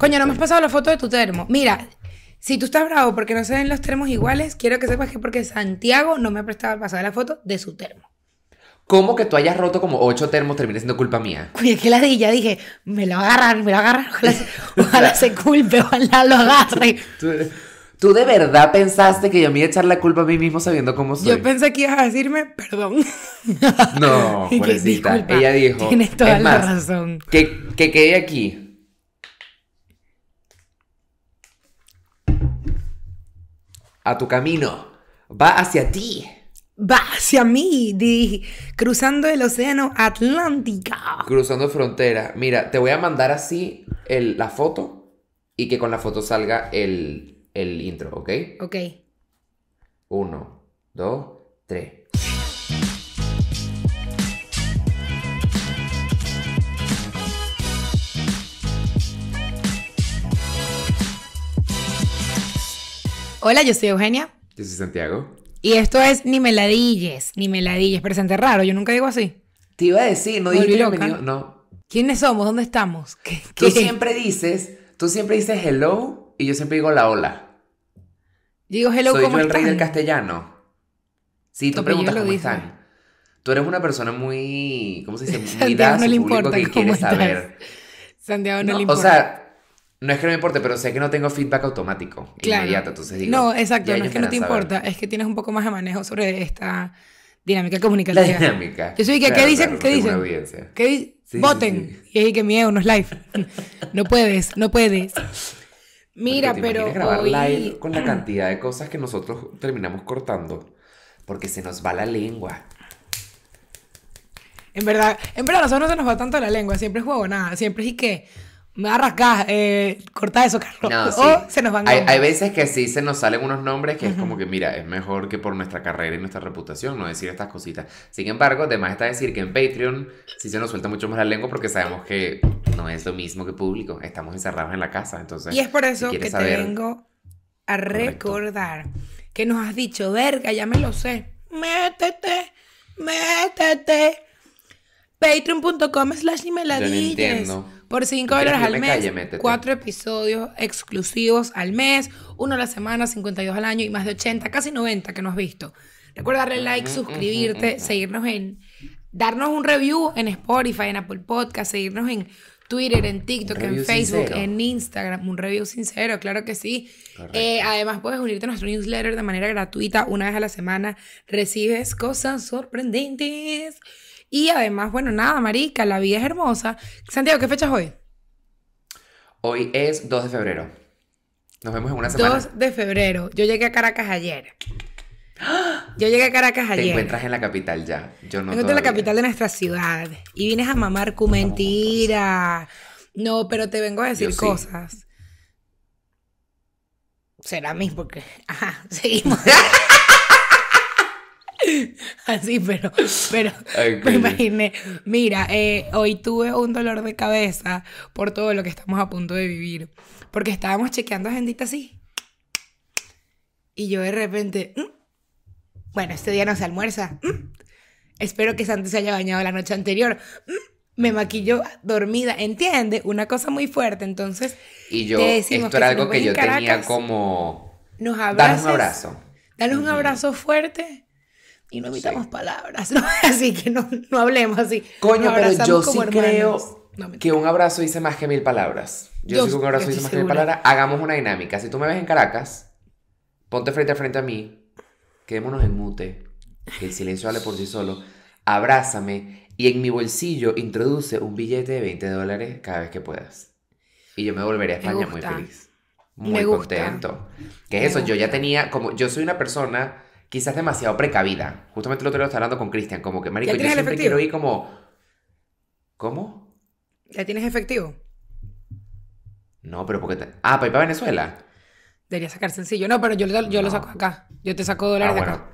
Coño, no me has este. pasado la foto de tu termo. Mira, si tú estás bravo porque no se ven los termos iguales, quiero que sepas que porque Santiago no me ha prestado a pasar la foto de su termo. ¿Cómo que tú hayas roto como ocho termos termina siendo culpa mía? Oye, que la ya dije, me lo agarran, me lo agarran, ojalá, se, culpe, ojalá lo agarre. ¿Tú, de verdad pensaste que yo me iba a echar la culpa a mí mismo sabiendo cómo soy? Yo pensé que ibas a decirme, perdón. No, pobrecita. Ella dijo. Tienes toda la razón. Que, que quede aquí a tu camino, va hacia ti. Va hacia mí, di, cruzando el océano Atlántico. Cruzando frontera. Mira, te voy a mandar así el, la foto y que con la foto salga el, el intro, ¿ok? Ok. Uno, dos, tres. Hola, yo soy Eugenia. Yo soy Santiago. Y esto es Ni Meladilles, Ni Meladilles. Presente raro, yo nunca digo así. Te iba a decir, no digo bienvenido, no. ¿Quiénes somos? ¿Dónde estamos? ¿Qué, Tú siempre dices, tú siempre dices hello y yo siempre digo la hola. digo hello, como el rey del castellano. Sí, tú preguntas cómo están. Tú eres una persona muy, ¿cómo se dice? Muy Santiago no le importa que cómo saber. Santiago no, no, le importa. O sea, no es que no me importe, pero sé que no tengo feedback automático, inmediato. Entonces no, exacto, no es que no te importa, es que tienes un poco más de manejo sobre esta dinámica comunicativa. La dinámica. Yo soy que, ¿qué dicen? ¿Qué dicen? Voten. Y ahí que miedo, no es live. No puedes, no puedes. Mira, pero. hoy... con la cantidad de cosas que nosotros terminamos cortando, porque se nos va la lengua. En verdad, en verdad, a nosotros no se nos va tanto la lengua, siempre juego nada siempre es y que me va a rascar, eh, corta eso, Carlos. No, sí. O se nos van a. Hay, veces que sí se nos salen unos nombres que es como que, mira, es mejor que por nuestra carrera y nuestra reputación no decir estas cositas. Sin embargo, además está decir que en Patreon sí se nos suelta mucho más la lengua porque sabemos que no es lo mismo que público. Estamos encerrados en la casa, entonces. Y es por eso que te vengo a recordar que nos has dicho, verga, ya me lo sé. Métete, métete. Patreon.com slash y me la no entiendo. Por 5 dólares al mes, 4 cuatro episodios exclusivos al mes, uno a la semana, 52 al año y más de 80, casi 90 que no has visto. Recuerda darle like, mm, mm, suscribirte, mm, seguirnos en, darnos un review en Spotify, en Apple Podcast, seguirnos en Twitter, en TikTok, en Facebook, en Instagram, un review sincero, claro que sí. Eh, además, puedes unirte a nuestro newsletter de manera gratuita una vez a la semana. Recibes cosas sorprendentes. Y además, bueno, nada, Marica, la vida es hermosa. Santiago, ¿qué fecha es hoy? Hoy es 2 de febrero. Nos vemos en una semana. 2 de febrero. Yo llegué a Caracas ayer. Yo llegué a Caracas ayer. Te encuentras en la capital ya. Yo no. en la capital de nuestra ciudad. Y vienes a mamar cu mentira. No, pero te vengo a decir cosas. Será mí porque. Ajá, seguimos. Así, pero, pero me imaginé. Mira, eh, hoy tuve un dolor de cabeza por todo lo que estamos a punto de vivir. Porque estábamos chequeando agendita así. Y yo de repente. Mm, bueno, este día no se almuerza. Mm, espero que Santos se haya bañado la noche anterior. Mm, me maquillo dormida, ¿entiende? Una cosa muy fuerte, entonces. Y yo, esto era algo que yo tenía como. Nos abraces, un abrazo. Danos un abrazo fuerte y no evitamos palabras, ¿no? así que no, no hablemos así. Coño, pero yo sí creo que un abrazo dice más que mil palabras. Yo, sí que un abrazo dice más que mil palabras. Hagamos una dinámica. Si tú me ves en Caracas, ponte frente a frente a mí, quedémonos en mute, que el silencio hable por sí solo, abrázame y en mi bolsillo introduce un billete de 20 dólares cada vez que puedas. Y yo me volveré a España muy feliz, muy contento. ¿Qué es eso, yo ya tenía, como yo soy una persona quizás demasiado precavida. Justamente el otro día estaba hablando con Cristian, como que, marico, yo siempre quiero ir como... ¿Cómo? ¿Ya tienes efectivo? No, pero porque... Te... Ah, para ir para Venezuela. Debería sacar sencillo. No, pero yo, yo lo saco acá. Yo te saco dólares ah, de bueno. acá.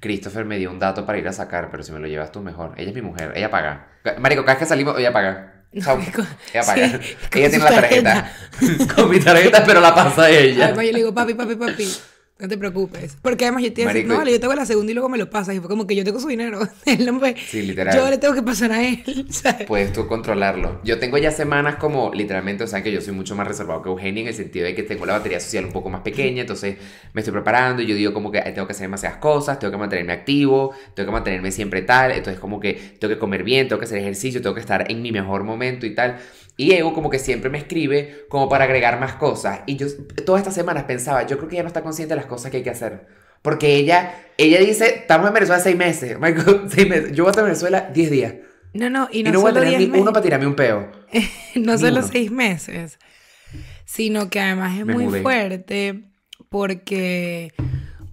Christopher me dio un dato para ir a sacar, pero si me lo llevas tú mejor. Ella es mi mujer, ella paga. Marico, cada vez que salimos, ella paga. ella paga. ella tiene la tarjeta. con mi tarjeta, pero la pasa ella. yo le digo, papi, papi, papi. No te preocupes. Porque además yo no, yo tengo la segunda y luego me lo pasas. Y fue como que yo tengo su dinero. el no Sí, literal. Yo le tengo que pasar a él. Puedes tú controlarlo. Yo tengo ya semanas como, literalmente, o sea, que yo soy mucho más reservado que Eugenia en el sentido de que tengo la batería social un poco más pequeña. Entonces me estoy preparando y yo digo como que tengo que hacer demasiadas cosas, tengo que mantenerme activo, tengo que mantenerme siempre tal. Entonces como que tengo que comer bien, tengo que hacer ejercicio, tengo que estar en mi mejor momento y tal. Y Ego como que siempre me escribe como para agregar más cosas. Y yo todas estas semanas pensaba, yo creo que ella no está consciente de las cosas que hay que hacer. Porque ella, ella dice, estamos en Venezuela seis meses. Yo voy a estar en Venezuela diez días. No, no, y no, y no voy a tener ni uno para tirarme un peo. no solo seis meses, sino que además es muy fuerte porque,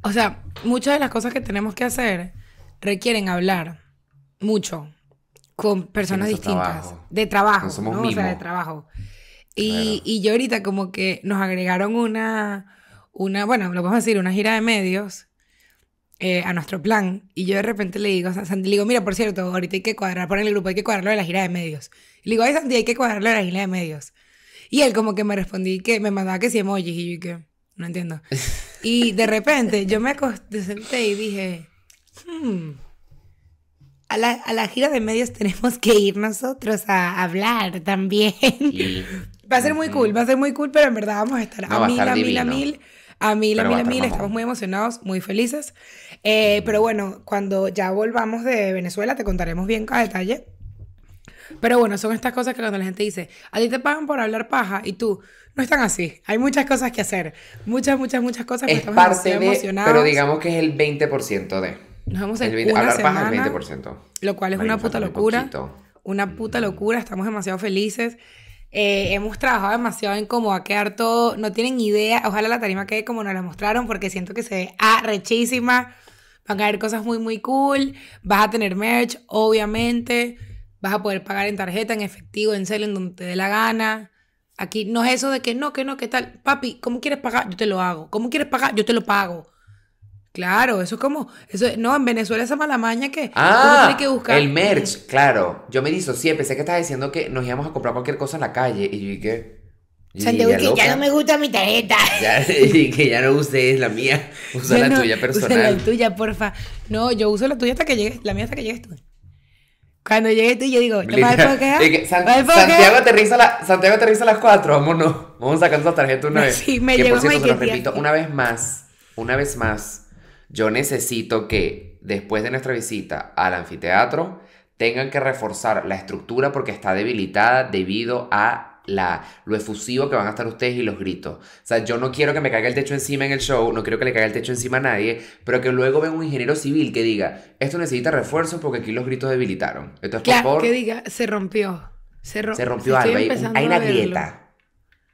o sea, muchas de las cosas que tenemos que hacer requieren hablar mucho con personas distintas, de trabajo, no o sea, de trabajo. Y, y, yo ahorita como que nos agregaron una, una, bueno, lo vamos a decir, una gira de medios eh, a nuestro plan. Y yo de repente le digo, o sea, le digo, mira, por cierto, ahorita hay que cuadrar, por el grupo hay que cuadrarlo de la gira de medios. le digo, ay, Santi, hay que cuadrarlo de la gira de medios. Y él como que me respondí que me mandaba que si emojis y yo que no entiendo. Y de repente yo me acosté y dije, hmm, a la, gira de medios tenemos que ir nosotros a hablar también. Va a ser muy cool, va a ser muy cool, pero en verdad vamos a estar a, mil, a, mil, a mil, a mil, a mil, a mil, Estamos muy emocionados, muy felices. Eh, pero bueno, cuando ya volvamos de Venezuela te contaremos bien cada detalle. Pero bueno, son estas cosas que cuando la gente dice, a ti te pagan por hablar paja y tú, no están así. Hay muchas cosas que hacer. Muchas, muchas, muchas cosas. Que es parte pero digamos que es el 20% de. Nos vemos en una semana, 20%. Lo cual es una puta locura. Una puta locura. Estamos demasiado felices. Eh, hemos trabajado demasiado en cómo a quedar todo. No tienen idea. Ojalá la tarima quede como nos la mostraron porque siento que se ve arrechísima. Van a haber cosas muy, muy cool. Vas a tener merch, obviamente. Vas a poder pagar en tarjeta, en efectivo, en cel, en donde te dé la gana. Aquí no es eso de que no, que no, que tal. Papi, ¿cómo quieres pagar? Yo te lo hago. ¿Cómo quieres pagar? Yo te lo pago. Claro, eso es como, eso, no, en Venezuela esa mala maña que ah, que buscar. El merch, claro. Yo me sí, pensé que estabas diciendo que nos íbamos a comprar cualquier cosa en la calle y yo dije. Santiago, que ya no me gusta mi tarjeta. y que ya no uses la mía, usa la tuya personal. Usa la tuya, porfa. No, yo uso la tuya hasta que llegues, la mía hasta que llegues tú. Cuando llegues tú, yo digo, ¿te vas a Santiago aterriza la, Santiago aterriza a las cuatro, vámonos. Vamos sacando sacar esa tarjeta una vez. Sí, me que, por repito, una vez más, una vez más yo necesito que después de nuestra visita al anfiteatro tengan que reforzar la estructura porque está debilitada debido a la, lo efusivo que van a estar ustedes y los gritos. O sea, yo no quiero que me caiga el techo encima en el show, no quiero que le caiga el techo encima a nadie, pero que luego venga un ingeniero civil que diga, esto necesita refuerzos porque aquí los gritos debilitaron. Esto es por... que diga, se rompió. Se, rompió algo, hay, una grieta.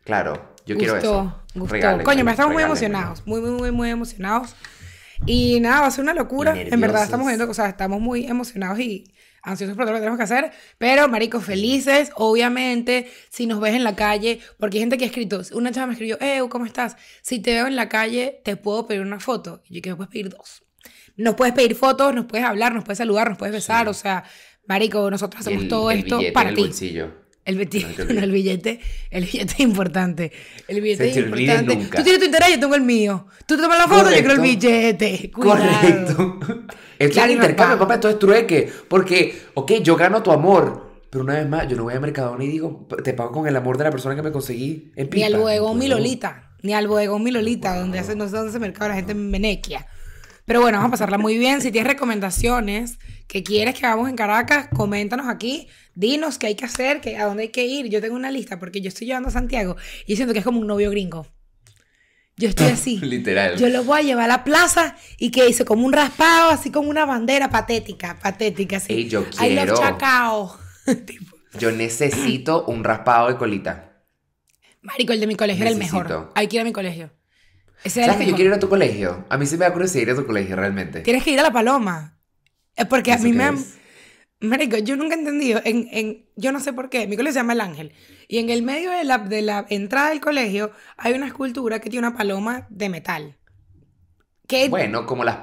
Claro, yo quiero eso. Gustó. Coño, me estamos muy emocionados, muy, muy, muy, muy emocionados. Y nada, va a ser una locura. En verdad estamos viendo, o estamos muy emocionados y ansiosos por todo lo que tenemos que hacer. Pero, maricos, felices, obviamente, si nos ves en la calle, porque hay gente que ha escrito, una chava me escribió, eh, ¿cómo estás? Si te veo en la calle, te puedo pedir una foto. Y yo que me puedes pedir dos. Nos puedes pedir fotos, nos puedes hablar, nos puedes saludar, nos puedes besar, o sea, marico, nosotros hacemos todo esto para ti. El billete. El billete es importante. El billete es importante. Tú tienes tu interés, yo tengo el mío. Tú te tomas la foto, y yo creo el billete. Correcto. Es claro, intercambio, papá, esto es trueque. Porque, ok, yo gano tu amor, pero una vez más, yo no voy a Mercadona y digo, te pago con el amor de la persona que me conseguí en pipa. Ni al bodegón mi Lolita. Ni al bodegón mi Lolita, donde hace, no sé dónde se mercado la gente en Menequia. Pero bueno, vamos a pasarla muy bien. Si tienes recomendaciones que quieres que hagamos en Caracas, coméntanos aquí, dinos qué hay que hacer, qué, a dónde hay que ir. Yo tengo una lista porque yo estoy llevando a Santiago y siento que es como un novio gringo. Yo estoy así. Literal. Yo lo voy a llevar a la plaza y que hice como un raspado, así como una bandera patética, patética, así. Ey, yo quiero. I love Chacao. Yo necesito un raspado de colita. Marico, el de mi colegio era el mejor. Hay que ir a mi colegio. ¿Sabes que yo quiero ir a tu colegio? A mí se me da curiosidad ir a tu colegio realmente. Tienes que ir a La Paloma. Eh, porque a mí me... han... Marico, yo nunca he entendido, en, en, yo no sé por qué, mi colegio se llama El Ángel, y en el medio de la, de la entrada del colegio hay una escultura que tiene una paloma de metal. Bueno, como las,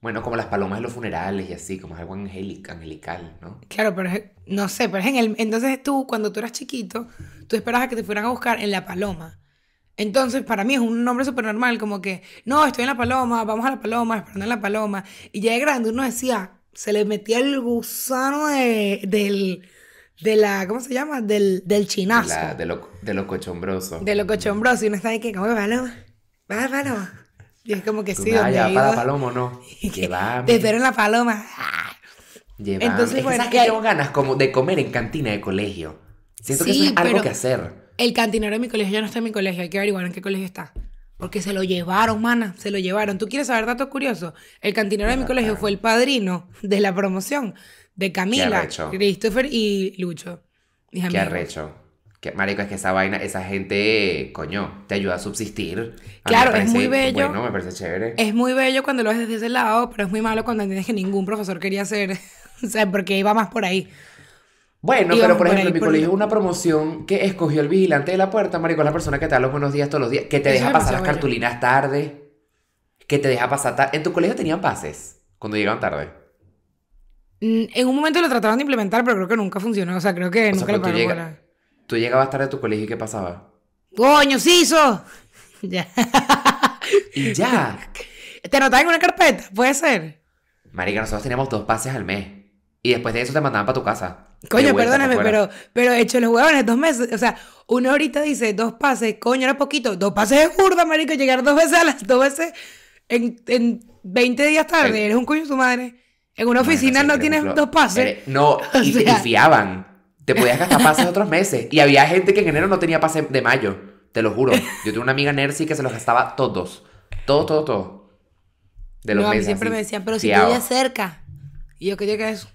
bueno, como las palomas de los funerales y así, como algo angelical, ¿no? Claro, pero no sé, pero en el... Entonces tú, cuando tú eras chiquito, tú esperabas a que te fueran a buscar en la paloma. Entonces, para mí es un nombre súper normal, como que, no, estoy en la paloma, vamos a la paloma, esperando en la paloma. Y ya de grande uno decía, se le metía el gusano de, del, de la, ¿cómo se llama? Del, del chinazo. de, lo, de cochombroso. De lo cochombroso. Y uno está de que, ¿cómo que paloma? ¿Va paloma? Y es como que sí, Ah, ya, para la paloma no. que, te espero en la paloma. Entonces, bueno, Es que tengo ganas como de comer en cantina de colegio. Siento que eso es algo que hacer. El cantinero de mi colegio ya no está en mi colegio, hay que averiguar en qué colegio está. Porque se lo llevaron, mana, se lo llevaron. ¿Tú quieres saber datos curiosos? El cantinero de mi colegio fue el padrino de la promoción de Camila, Christopher y Lucho. qué arrecho. Que, marico, es que esa vaina, esa gente, coño, te ayuda a subsistir. claro, es muy bello. Bueno, me parece chévere. Es muy bello cuando lo ves desde ese lado, pero es muy malo cuando entiendes que ningún profesor quería ser, o sea, porque iba más por ahí. Bueno, pero por ejemplo, en mi colegio una promoción que escogió el vigilante de la puerta, marico, la persona que te da los buenos días todos los días, que te deja pasar las cartulinas tarde, que te deja pasar tarde. ¿En tu colegio tenían pases cuando llegaban tarde? Mm, en un momento lo trataban de implementar, pero creo que nunca funcionó. O sea, creo que nunca lo tú, tú llegabas tarde a tu colegio y ¿qué pasaba? ¡Coño, hizo! ya. y ya. ¿Te anotaban en una carpeta? ¿Puede ser? Marica, nosotros teníamos dos pases al mes. Y después de eso te mandaban para tu casa. Coño, perdóname, pero, pero he hecho los huevones dos meses. O sea, uno ahorita dice dos pases, coño, era poquito. Dos pases de burda, marico. Llegar dos veces a las dos veces en, 20 días tarde. Eres un coño de tu madre. En una oficina no, tienes dos pases. no, y, fiaban. Te podías gastar pases otros meses. Y había gente que en enero no tenía pases de mayo. Te lo juro. Yo tengo una amiga Nercy que se los gastaba todos. Todos, todos, todo. De los no, meses. siempre me decían, pero si te cerca. Y yo quería que eso.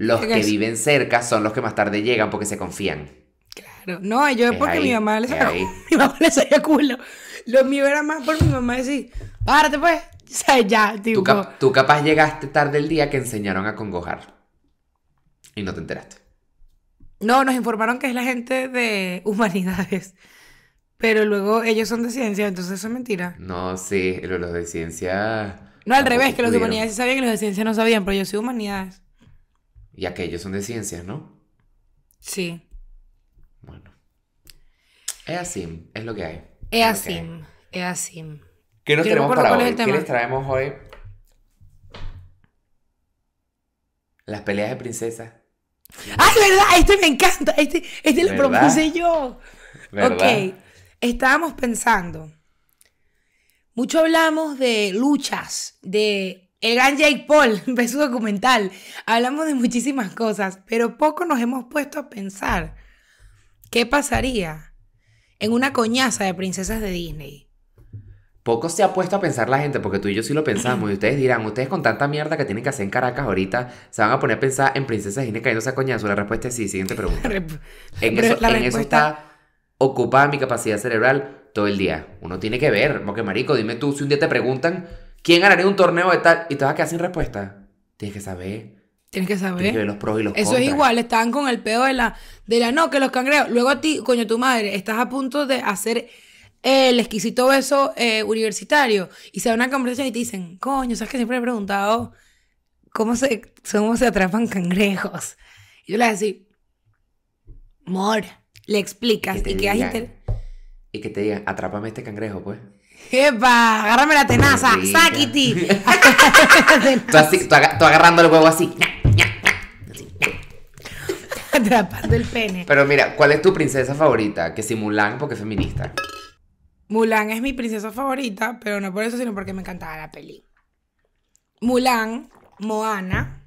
Los que viven cerca son los que más tarde llegan porque se confían. Claro, no, yo es porque ahí, mi mamá le salía culo. Lo mío era más por mi mamá decir, párate pues, ya, tipo. Tú, capaz llegaste tarde el día que enseñaron a congojar. Y no te enteraste. No, nos informaron que es la gente de humanidades. Pero luego ellos son de ciencia, entonces eso es mentira. No, sí, los de ciencia. No, al revés, que los de humanidades sí sabían y los de ciencia no sabían, pero yo soy humanidades. Y aquellos son de ciencias, ¿no? Sí. Bueno. Es así, es lo que hay. Es, así, es así. ¿Qué nos tenemos para hoy? ¿Qué les traemos hoy? Las peleas de princesas. ¡Ay, verdad! Este me encanta. Este, este lo propuse yo. ¿Verdad? Ok. Estábamos pensando. Mucho hablamos de luchas, de el gran Jake Paul ve su documental. Hablamos de muchísimas cosas, pero poco nos hemos puesto a pensar qué pasaría en una coñaza de princesas de Disney. Poco se ha puesto a pensar la gente, porque tú y yo sí lo pensamos, y ustedes dirán, ustedes con tanta mierda que tienen que hacer en Caracas ahorita, se van a poner a pensar en princesas de Disney cayendo esa coñazo. La respuesta es sí, siguiente pregunta. en, eso está ocupada mi capacidad cerebral todo el día. Uno tiene que ver, porque marico, dime tú, si un día te preguntan ¿Quién ganaría un torneo de tal? Y te vas a quedar sin respuesta. Tienes que saber. Tienes que saber. los pros y los Eso es igual, estaban con el pedo de la, de la no, que los cangrejos. Luego a ti, coño, tu madre, estás a punto de hacer el exquisito beso eh, universitario. Y se da una conversación y te dicen, coño, ¿sabes que siempre he preguntado cómo se, cómo se atrapan cangrejos? Y yo le decía, mor, le explicas. y que Y que te digan, atrápame este cangrejo, pues. ¡Epa! Agárrame la tenaza. ¡Sáquiti! tú, agarrando el huevo así. Atrapando el pene. Pero mira, ¿cuál es tu princesa favorita? Que si Mulan, porque es feminista. Mulan es mi princesa favorita, pero no por eso, sino porque me encantaba la peli. Mulan, Moana.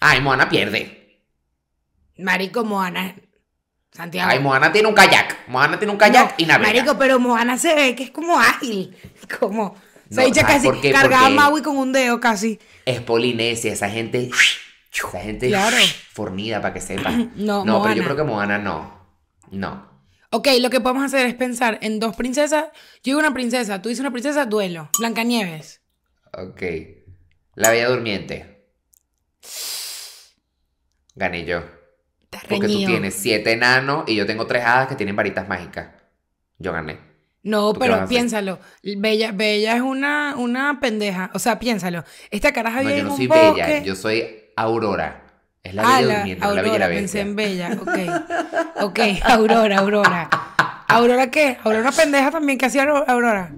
Ay, Moana pierde. Marico Moana Ay, Moana tiene un kayak. Moana tiene un kayak y navega. Marico, pero Moana se ve que es como ágil. Como. No, se casi cargada cargaba Maui con un dedo casi. Es Polinesia, esa gente. Esa gente claro. fornida para que sepa. No, no pero yo creo que Moana no. No. Ok, lo que podemos hacer es pensar en dos princesas. Yo digo una princesa, tú dices una princesa, duelo. Blancanieves. Ok. La Bella Durmiente. Gané yo porque tú tienes siete enanos y yo tengo tres hadas que tienen varitas mágicas. Yo gané. No, pero piénsalo. Bella, es una, pendeja. O sea, piénsalo. Esta caraja vive no, yo no soy Bella, yo soy Aurora. Es la vida bella durmiendo. Aurora, la bella la Pensé en bella, ok. Ok, Aurora, Aurora. ¿Aurora qué? ¿Aurora pendeja también? ¿Qué hacía Aurora?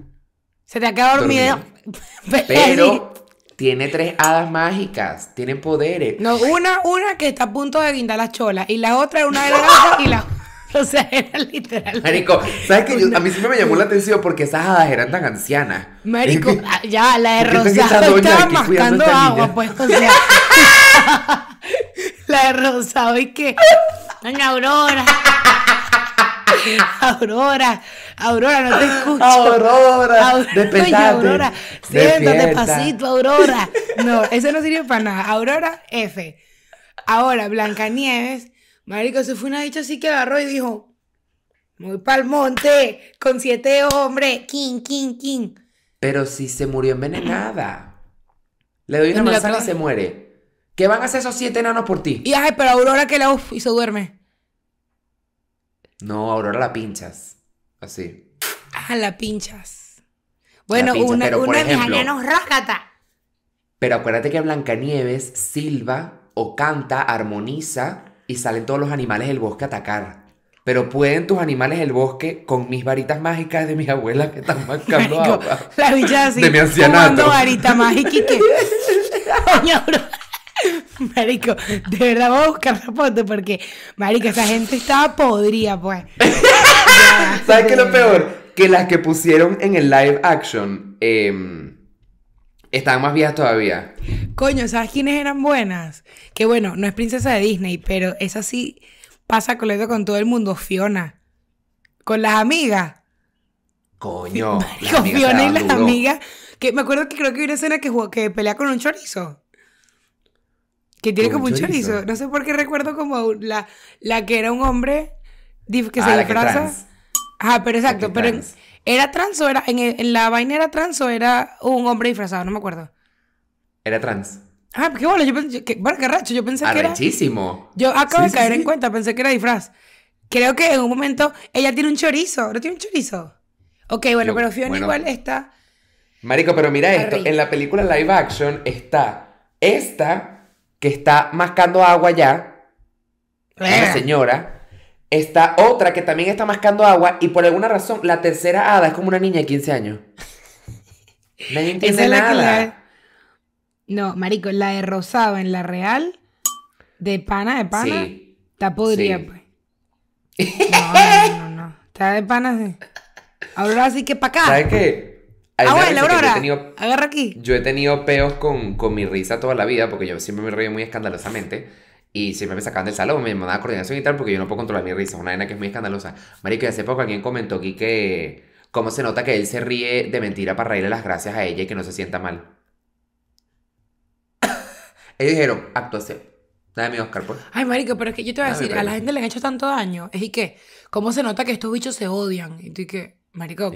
Se te ha quedado dormida. Pero tiene tres hadas mágicas, tienen poderes. No, una, una que está a punto de guindar las cholas y la otra es una elegante y la o sea, era literal. Marico, ¿sabes qué? a mí siempre me llamó la atención porque esas hadas eran tan ancianas. Marico, ah, ya, la de Rosado estaba mascando agua, pues, la de Rosado, ¿y qué? Doña Aurora. Aurora, Aurora, no te escucho. Aurora, despacito. Aurora Aurora. No, eso no sirve para nada. Aurora, F. Ahora, Blancanieves, marico, se fue una dicha así que agarró y dijo, muy pa'l monte, con siete hombres, king, king, king. Pero si se murió envenenada. Le doy una manzana y se muere. ¿Qué van a hacer esos siete enanos por ti? Y ay, pero Aurora que la uf, y se duerme. No, Aurora la pinchas. Así. Ah, la pinchas. Bueno, una, pero mis Pero acuérdate que Blancanieves silba o canta, armoniza y salen todos los animales del bosque a atacar. Pero pueden tus animales del bosque con mis varitas mágicas de mis abuelas que están marcando agua. La villa así, de mi varita mágica y Marico, de verdad voy a buscar la foto porque, Marico, esa gente estaba podrida, pues. ¿Sabes qué es lo peor? Que las que pusieron en el live action em, estaban más viejas todavía. Coño, ¿sabes quiénes eran buenas? Que bueno, no es princesa de Disney, pero esa sí pasa con todo el mundo, Fiona. Con las amigas. Coño. Marico, Fiona y las amigas. Que me acuerdo que creo que hubo una escena que, que pelea con un chorizo. Que tiene como un chorizo. No sé por qué recuerdo como la, la que era un hombre que se ah, disfraza. Ajá, pero exacto. Pero era trans o era. En, la vaina era trans o era un hombre disfrazado, no me acuerdo. Era trans. Ah, qué bueno, yo pensé. Que, bueno, qué racho, yo pensé que era. Yo acabo de caer en cuenta, pensé que era disfraz. Creo que en un momento ella tiene un chorizo, ¿no tiene un chorizo? Ok, bueno, pero Fiona igual está. Marico, pero mira esto, en la película live action está esta que está mascando agua ya, La eh. señora. Está otra que también está mascando agua y por alguna razón la tercera hada es como una niña de 15 años. No entiende nada. No, marico, la de rosado en la real, de pana, de pana, está podrida pues. No, no, no, no, Está de pana, sí. Ahora sí que para acá. ¿Sabes qué? Abuela, ah, Aurora, agarra aquí. Yo he tenido peos con, con mi risa toda la vida, porque yo siempre me río muy escandalosamente. Y siempre me sacaban del salón, me mandaban coordinación y tal, porque yo no puedo controlar mi risa. una nena que es muy escandalosa. Marico, hace poco alguien comentó aquí que. ¿Cómo se nota que él se ríe de mentira para reírle las gracias a ella y que no se sienta mal? Ellos dijeron, actuación. Dame Oscar, pues. Ay, marico, pero es que yo te voy a decir, a la gente le han hecho tanto daño. Es y que, ¿cómo se nota que estos bichos se odian? Y tú y que, marico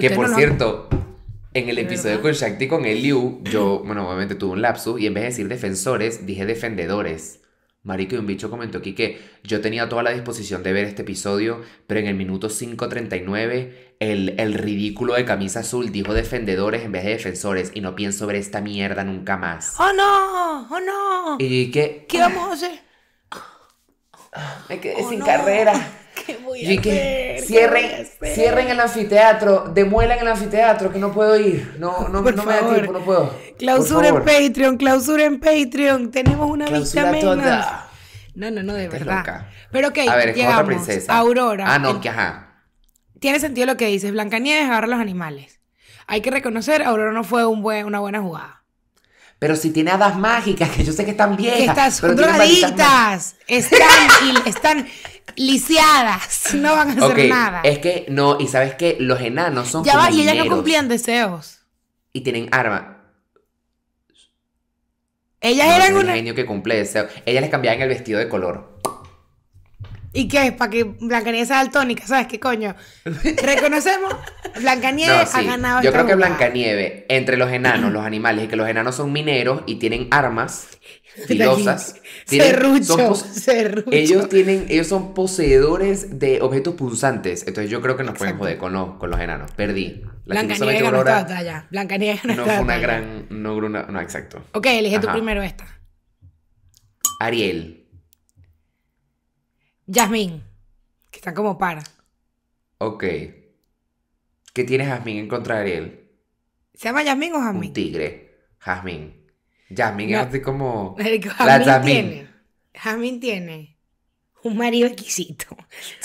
que por cierto, en el episodio con Shakti con Eliu, yo, bueno, obviamente tuve un lapsus y en vez de decir defensores, dije defendedores. Marico, y un bicho comentó aquí que yo tenía toda la disposición de ver este episodio, pero en el minuto 5.39 el, ridículo de camisa azul dijo defendedores en vez de defensores y no pienso ver esta mierda nunca más. ¡Oh no! ¡Oh no! Y qué? ¿Qué vamos a hacer? Me quedé ¡Oh, sin carrera y que Cierren, el anfiteatro, demuelan el anfiteatro, que no puedo ir. No, no, me da tiempo, no puedo. Clausura en Patreon, clausura en Patreon. Tenemos una vista menos. No, no, no, de verdad. Pero ok, a ver, llegamos. Aurora. Ah, no, que ajá. Tiene sentido lo que dices. Blancanieves agarra los animales. Hay que reconocer, Aurora no fue un buen, una buena jugada. Pero si tiene hadas mágicas, que yo sé que están viejas. Estas están, Están, están lisiadas, no van a hacer nada. Es que no, y sabes que los enanos son. Ya va, y ellas no cumplían deseos. Y tienen arma. Ellas era eran un genio que cumple deseos. Ellas les cambiaban el vestido de color. ¿Y qué es? Para que Blancanieves sea daltónica, ¿sabes qué coño? Reconocemos, Blancanieves ha ganado. Yo creo que Blancanieves, entre los enanos, los animales, y que los enanos son mineros y tienen armas, filosas. Ellos tienen, ellos son poseedores de objetos punzantes. Entonces yo creo que nos pueden joder con los, con los enanos. Perdí. Blancanieves ganó esta batalla. Blanca Nieve no fue una gran, no, una, no exacto. Ok, elige tu primero esta. Ariel. Jasmine. Que están como para. Ok. ¿Qué tiene Jasmine en contra de Ariel? ¿Se llama Jasmine o Jasmine? Un tigre. Jasmine. Jasmine es así como. Marico, Tiene, tiene un marido exquisito.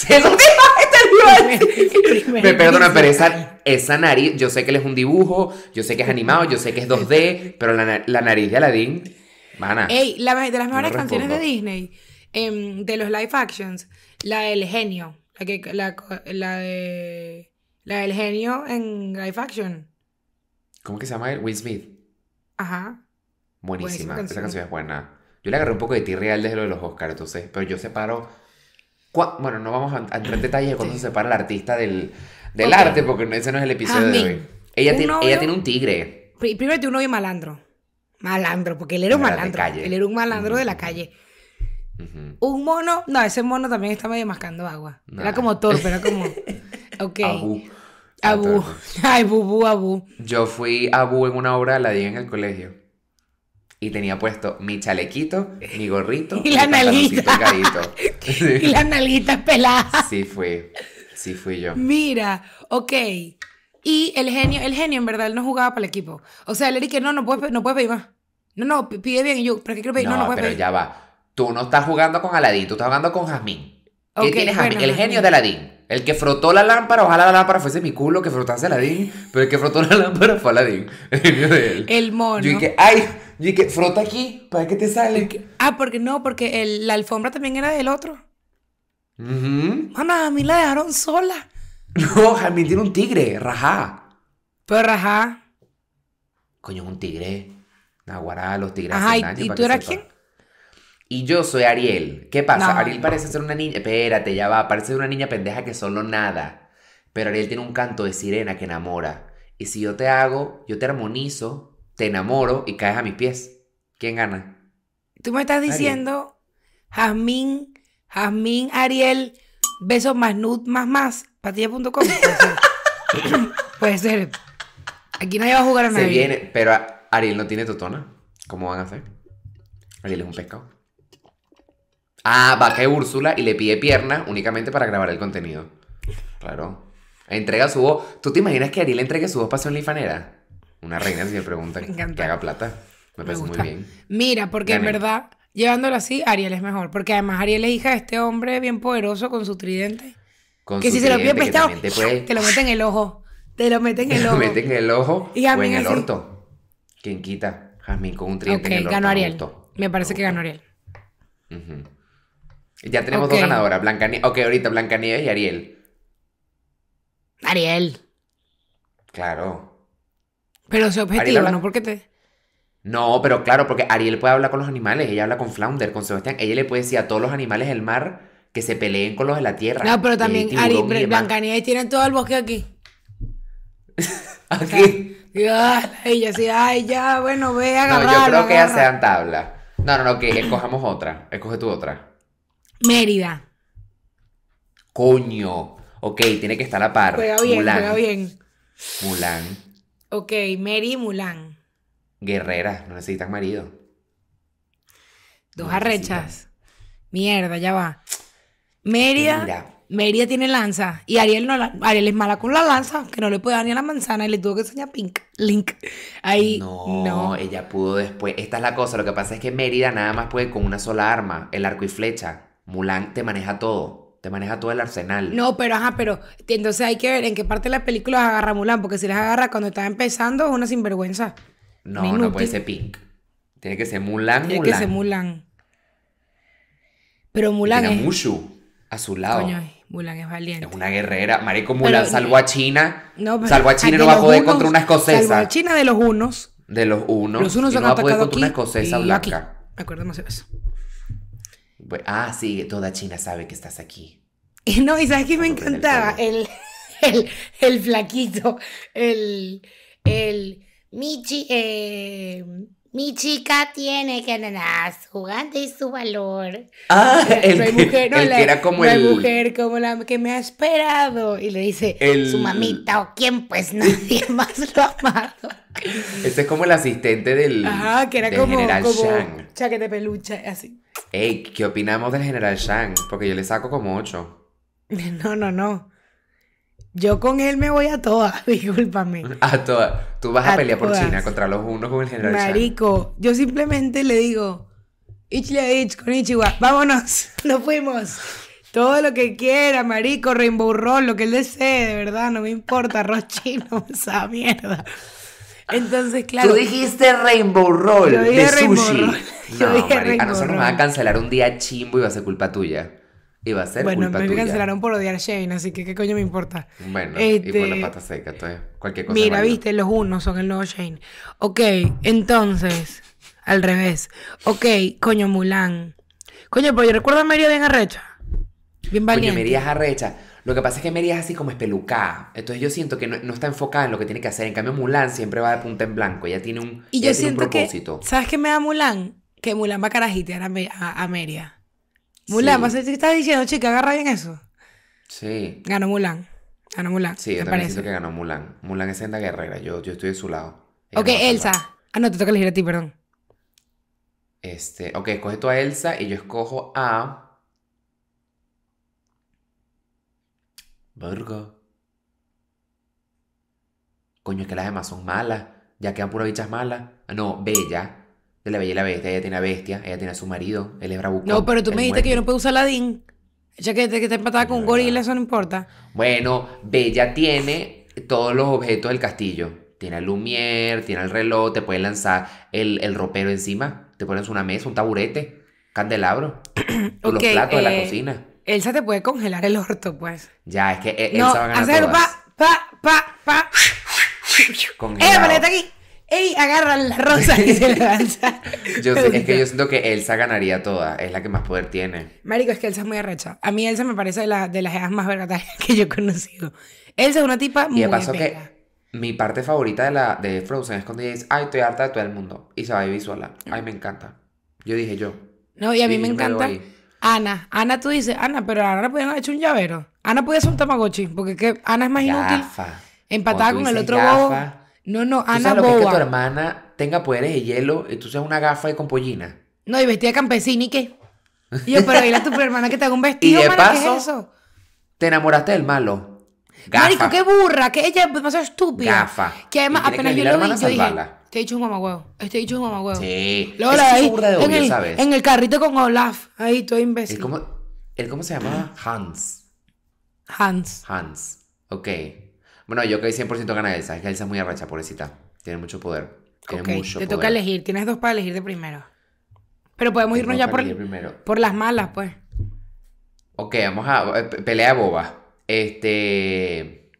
Me perdona, pero esa, nariz, yo sé que él es un dibujo, yo sé que es animado, yo sé que es 2D, pero la, nariz de Aladdin, Ey, de las mejores canciones de Disney, em, de los live actions, la del genio, la, la, de, la del genio en live action. ¿Cómo que se llama él? Will Smith. Ajá. Buenísima. Esa canción es buena. Yo le agarré un poco de real desde lo de los Oscars, entonces, pero yo separo. Bueno, no vamos a, entrar en detalles de cuándo se separa el artista del, arte, porque ese no es el episodio de hoy. Ella, tiene, ella tiene un tigre. Primero tiene un novio malandro. Malandro, porque él era un malandro. Él era un malandro de la calle. Un mono, no, ese mono también estaba medio mascando agua. Era como torpe, era como. Abu. Abu. Ay, bubú, abu. Yo fui abu en una obra la di en el colegio. Y tenía puesto mi chalequito, mi gorrito y, y la nalguita. y la nalguitas pelada. Sí fui, sí fui yo. Mira, ok. Y el genio, el genio en verdad, él no jugaba para el equipo. O sea, él dije, no, no puede, no puede No, no, pide bien. Y yo, ¿para qué quiero pedir? No, no, no pero ya va. Tú no estás jugando con Aladín, tú estás jugando con Jazmín. ¿Qué okay, tienes Jazmín? El genio de Aladín. El que frotó la lámpara, ojalá la lámpara fuese mi culo que frotase Aladín, pero el que frotó la lámpara fue Aladín. El, el mono. Yo dije, ay, yo dije, frota aquí, ¿para qué te sale? ah, porque no, porque la alfombra también era del otro. Mamá a mí la dejaron sola. No, Jamil tiene un tigre, rajá. Pero rajá. Coño, un tigre. Naguará, los tigres. Ajá, ¿y, ¿y tú eras quién? Y yo soy Ariel. ¿Qué pasa? Ariel parece ser una niña. Espérate, ya va. Parece ser una niña pendeja que solo nada. Pero Ariel tiene un canto de sirena que enamora. Y si yo te hago, yo te armonizo, te enamoro y caes a mis pies. ¿Quién gana? Tú me estás diciendo, Jazmín, Jazmín, Ariel, besos más nude más más, patilla.com. Puede ser. Aquí nadie va a jugar a nadie. Se viene, pero Ariel no tiene totona. ¿Cómo van a hacer? Ariel es un pescado. Ah, va Úrsula y le pide pierna únicamente para grabar el contenido. Claro. Entrega su voz. ¿Tú te imaginas que Ariel entregue su voz para ser lifanera? Una reina si le pregunta que haga plata. Me, parece muy bien. Mira, porque en verdad, llevándolo así, Ariel es mejor. Porque además Ariel es hija de este hombre bien poderoso con su tridente. que si se lo pide prestado, te, lo mete en el ojo. Te lo mete en el ojo. Te lo mete en el ojo y o en el orto. ¿Quién quita? Jazmín con un tridente en el ganó Ariel. Me parece que ganó Ariel. Ya tenemos dos ganadoras, Blancanieves. Ok, ahorita Blancanieves y Ariel. Ariel. Claro. Pero ese objetivo, no, ¿no? qué te. No, pero claro, porque Ariel puede hablar con los animales, ella habla con Flounder, con Sebastián, ella le puede decir a todos los animales del mar que se peleen con los de la tierra. No, pero también Ariel, Blancanieves Tienen todo el bosque aquí. aquí. ella sí, ay, ya, bueno, ve a agarrar. No, yo creo que ya sean tabla. No, no, no, que escojamos otra, escoge tú otra. Mérida. Coño. Ok, tiene que estar a par. Juega bien, Mulan. bien. Mulan. Ok, Meri y Mulan. Guerrera, no necesitas marido. Dos arrechas. Mierda, ya va. Mérida. Mérida tiene lanza y Ariel, no Ariel es mala con la lanza, que no le puede dar ni a la manzana y le tuvo que enseñar Pink, Link. Ahí no, no, ella pudo después. Esta es la cosa, lo que pasa es que Mérida nada más puede con una sola arma, el arco y flecha. Mulan te maneja todo, te maneja todo el arsenal. No, pero ajá, pero entonces hay que ver en qué parte de la película agarra Mulan, porque si las agarra cuando está empezando es una sinvergüenza. No, no puede ser Pink. Tiene que ser Mulan, Tiene que ser Mulan. Pero Mulan tiene Mushu a su lado. Coño, Mulan es valiente. Es una guerrera. Marico Mulan Salvo a China. No, pero, a China no va a joder contra una escocesa. Salvó a China de los unos. De los unos. Los unos y no va a poder contra una escocesa blanca. Aquí. Me acuerdo de eso. Pues, ah, sí, toda China sabe que estás aquí. Y no, y sabes que me encantaba el, el, el, flaquito, el, el Michi, eh, mi chica tiene que jugante y su valor. Ah, el, que, mujer, el que era como el... mujer como la que me ha esperado. Y le dice, su mamita o quién, pues nadie más lo ha amado. Este es como el asistente del, Ajá, que era como, general Shang. Chaquete peluche, así. Ey, ¿qué opinamos del general Shang? Porque yo le saco como ocho. No, no, no. Yo con él me voy a todas, discúlpame. A todas. Tú vas a, pelear por China contra los unos con el general Marico, yo simplemente le digo, Ichle itch con Ichiwa, vámonos, nos fuimos. Todo lo que quiera, marico, rainbow roll, lo que él desee, de verdad, no me importa, arroz chino, esa mierda. Entonces, claro. Tú dijiste Rainbow Roll de sushi. no, dije a nosotros nos va a cancelar un día chimbo y va a ser culpa tuya iba a ser bueno, Bueno, me cancelaron por odiar Shane, así que qué coño me importa. Bueno, y por la este, pata seca, entonces, cualquier cosa. Mira, viste, los unos son el nuevo Shane. Ok, entonces, al revés. Ok, coño Mulan. Coño, pues yo recuerdo a Merida bien arrecha. Bien valiente. Coño, Merida es arrecha. Lo que pasa es que Merida es así como espelucada. Entonces yo siento que no, no, está enfocada en lo que tiene que hacer. En cambio, Mulan siempre va de punta en blanco. Ella tiene un, y yo siento propósito. Que, ¿Sabes qué me da Mulan? Que Mulan va a carajitear a, a, Mulan, ¿qué estás diciendo, chica? Agarra bien eso. Sí. Ganó Mulan. Ganó Mulan. Sí, yo también parece. siento que ganó Mulan. Mulan es senda guerrera. Yo, yo estoy de su lado. ok, Elsa. Ah, no, te toca elegir a ti, perdón. Este, ok, escoge tú a Elsa y yo escojo a. Verga. Coño, es que las demás son malas. Ya quedan puras bichas malas. Ah, no, bella la Bella la Bestia. Ella tiene a Bestia, ella tiene a su marido, él es bravucón. No, pero tú me dijiste que yo no puedo usar Aladdin. Ya que, que está empatada con un gorila, eso no importa. Bueno, Bella tiene todos los objetos del castillo. Tiene el lumier, tiene el reloj, te puede lanzar el, ropero encima, te pones una mesa, un taburete, candelabro, los platos de la eh, cocina. Elsa te puede congelar el orto, pues. Ya, es que e- Elsa va a Hacer pa, pa, pa, pa. Congelado. aquí! ¡Ey! Agarra la rosa y se levanta. yo es que yo siento que Elsa ganaría toda. Es la que más poder tiene. Marico, es que Elsa es muy arrecha. A mí Elsa me parece de, de las edades más verdaderas que yo he conocido. Elsa es una tipa muy. Y pasó que mi parte favorita de, la, de Frozen es cuando dice: Ay, estoy harta de todo el mundo. Y se va a vivir sola. Ay, me encanta. Yo dije yo. No, y a mí me, encanta. Ana, Ana, tú dices, Ana, pero Ana le haber hecho un llavero. Ana puede ser un tamagotchi, porque Ana es más inútil. Gafa. Empatada con el otro bobo. No, no, Ana ¿Tú sabes lo que es que tu hermana tenga poderes de hielo y tú seas una gafa con compollina? No, y vestida de campesina y qué. Y yo, pero dile a tu hermana que te haga un vestido, y de paso, ¿qué es eso? Te enamoraste del malo. Gafa. Marico, qué burra, que ella es demasiado estúpida. Gafa. Que además apenas yo lo vi, yo dije, te he dicho un mamagüeo, te he dicho un mamagüeo. Sí. Luego la ahí, en el, carrito con Olaf, ahí todo imbécil. ¿El cómo, cómo se llamaba? Hans. Hans. Hans, ok. Bueno, yo caí 100% gana Elsa. Es que Elsa es muy arracha, pobrecita. Tiene mucho poder. Tiene okay. Te toca elegir. Tienes dos para elegir de primero. Pero podemos irnos ya por, por las malas, pues. Ok, vamos a. Eh, pelea boba. Este.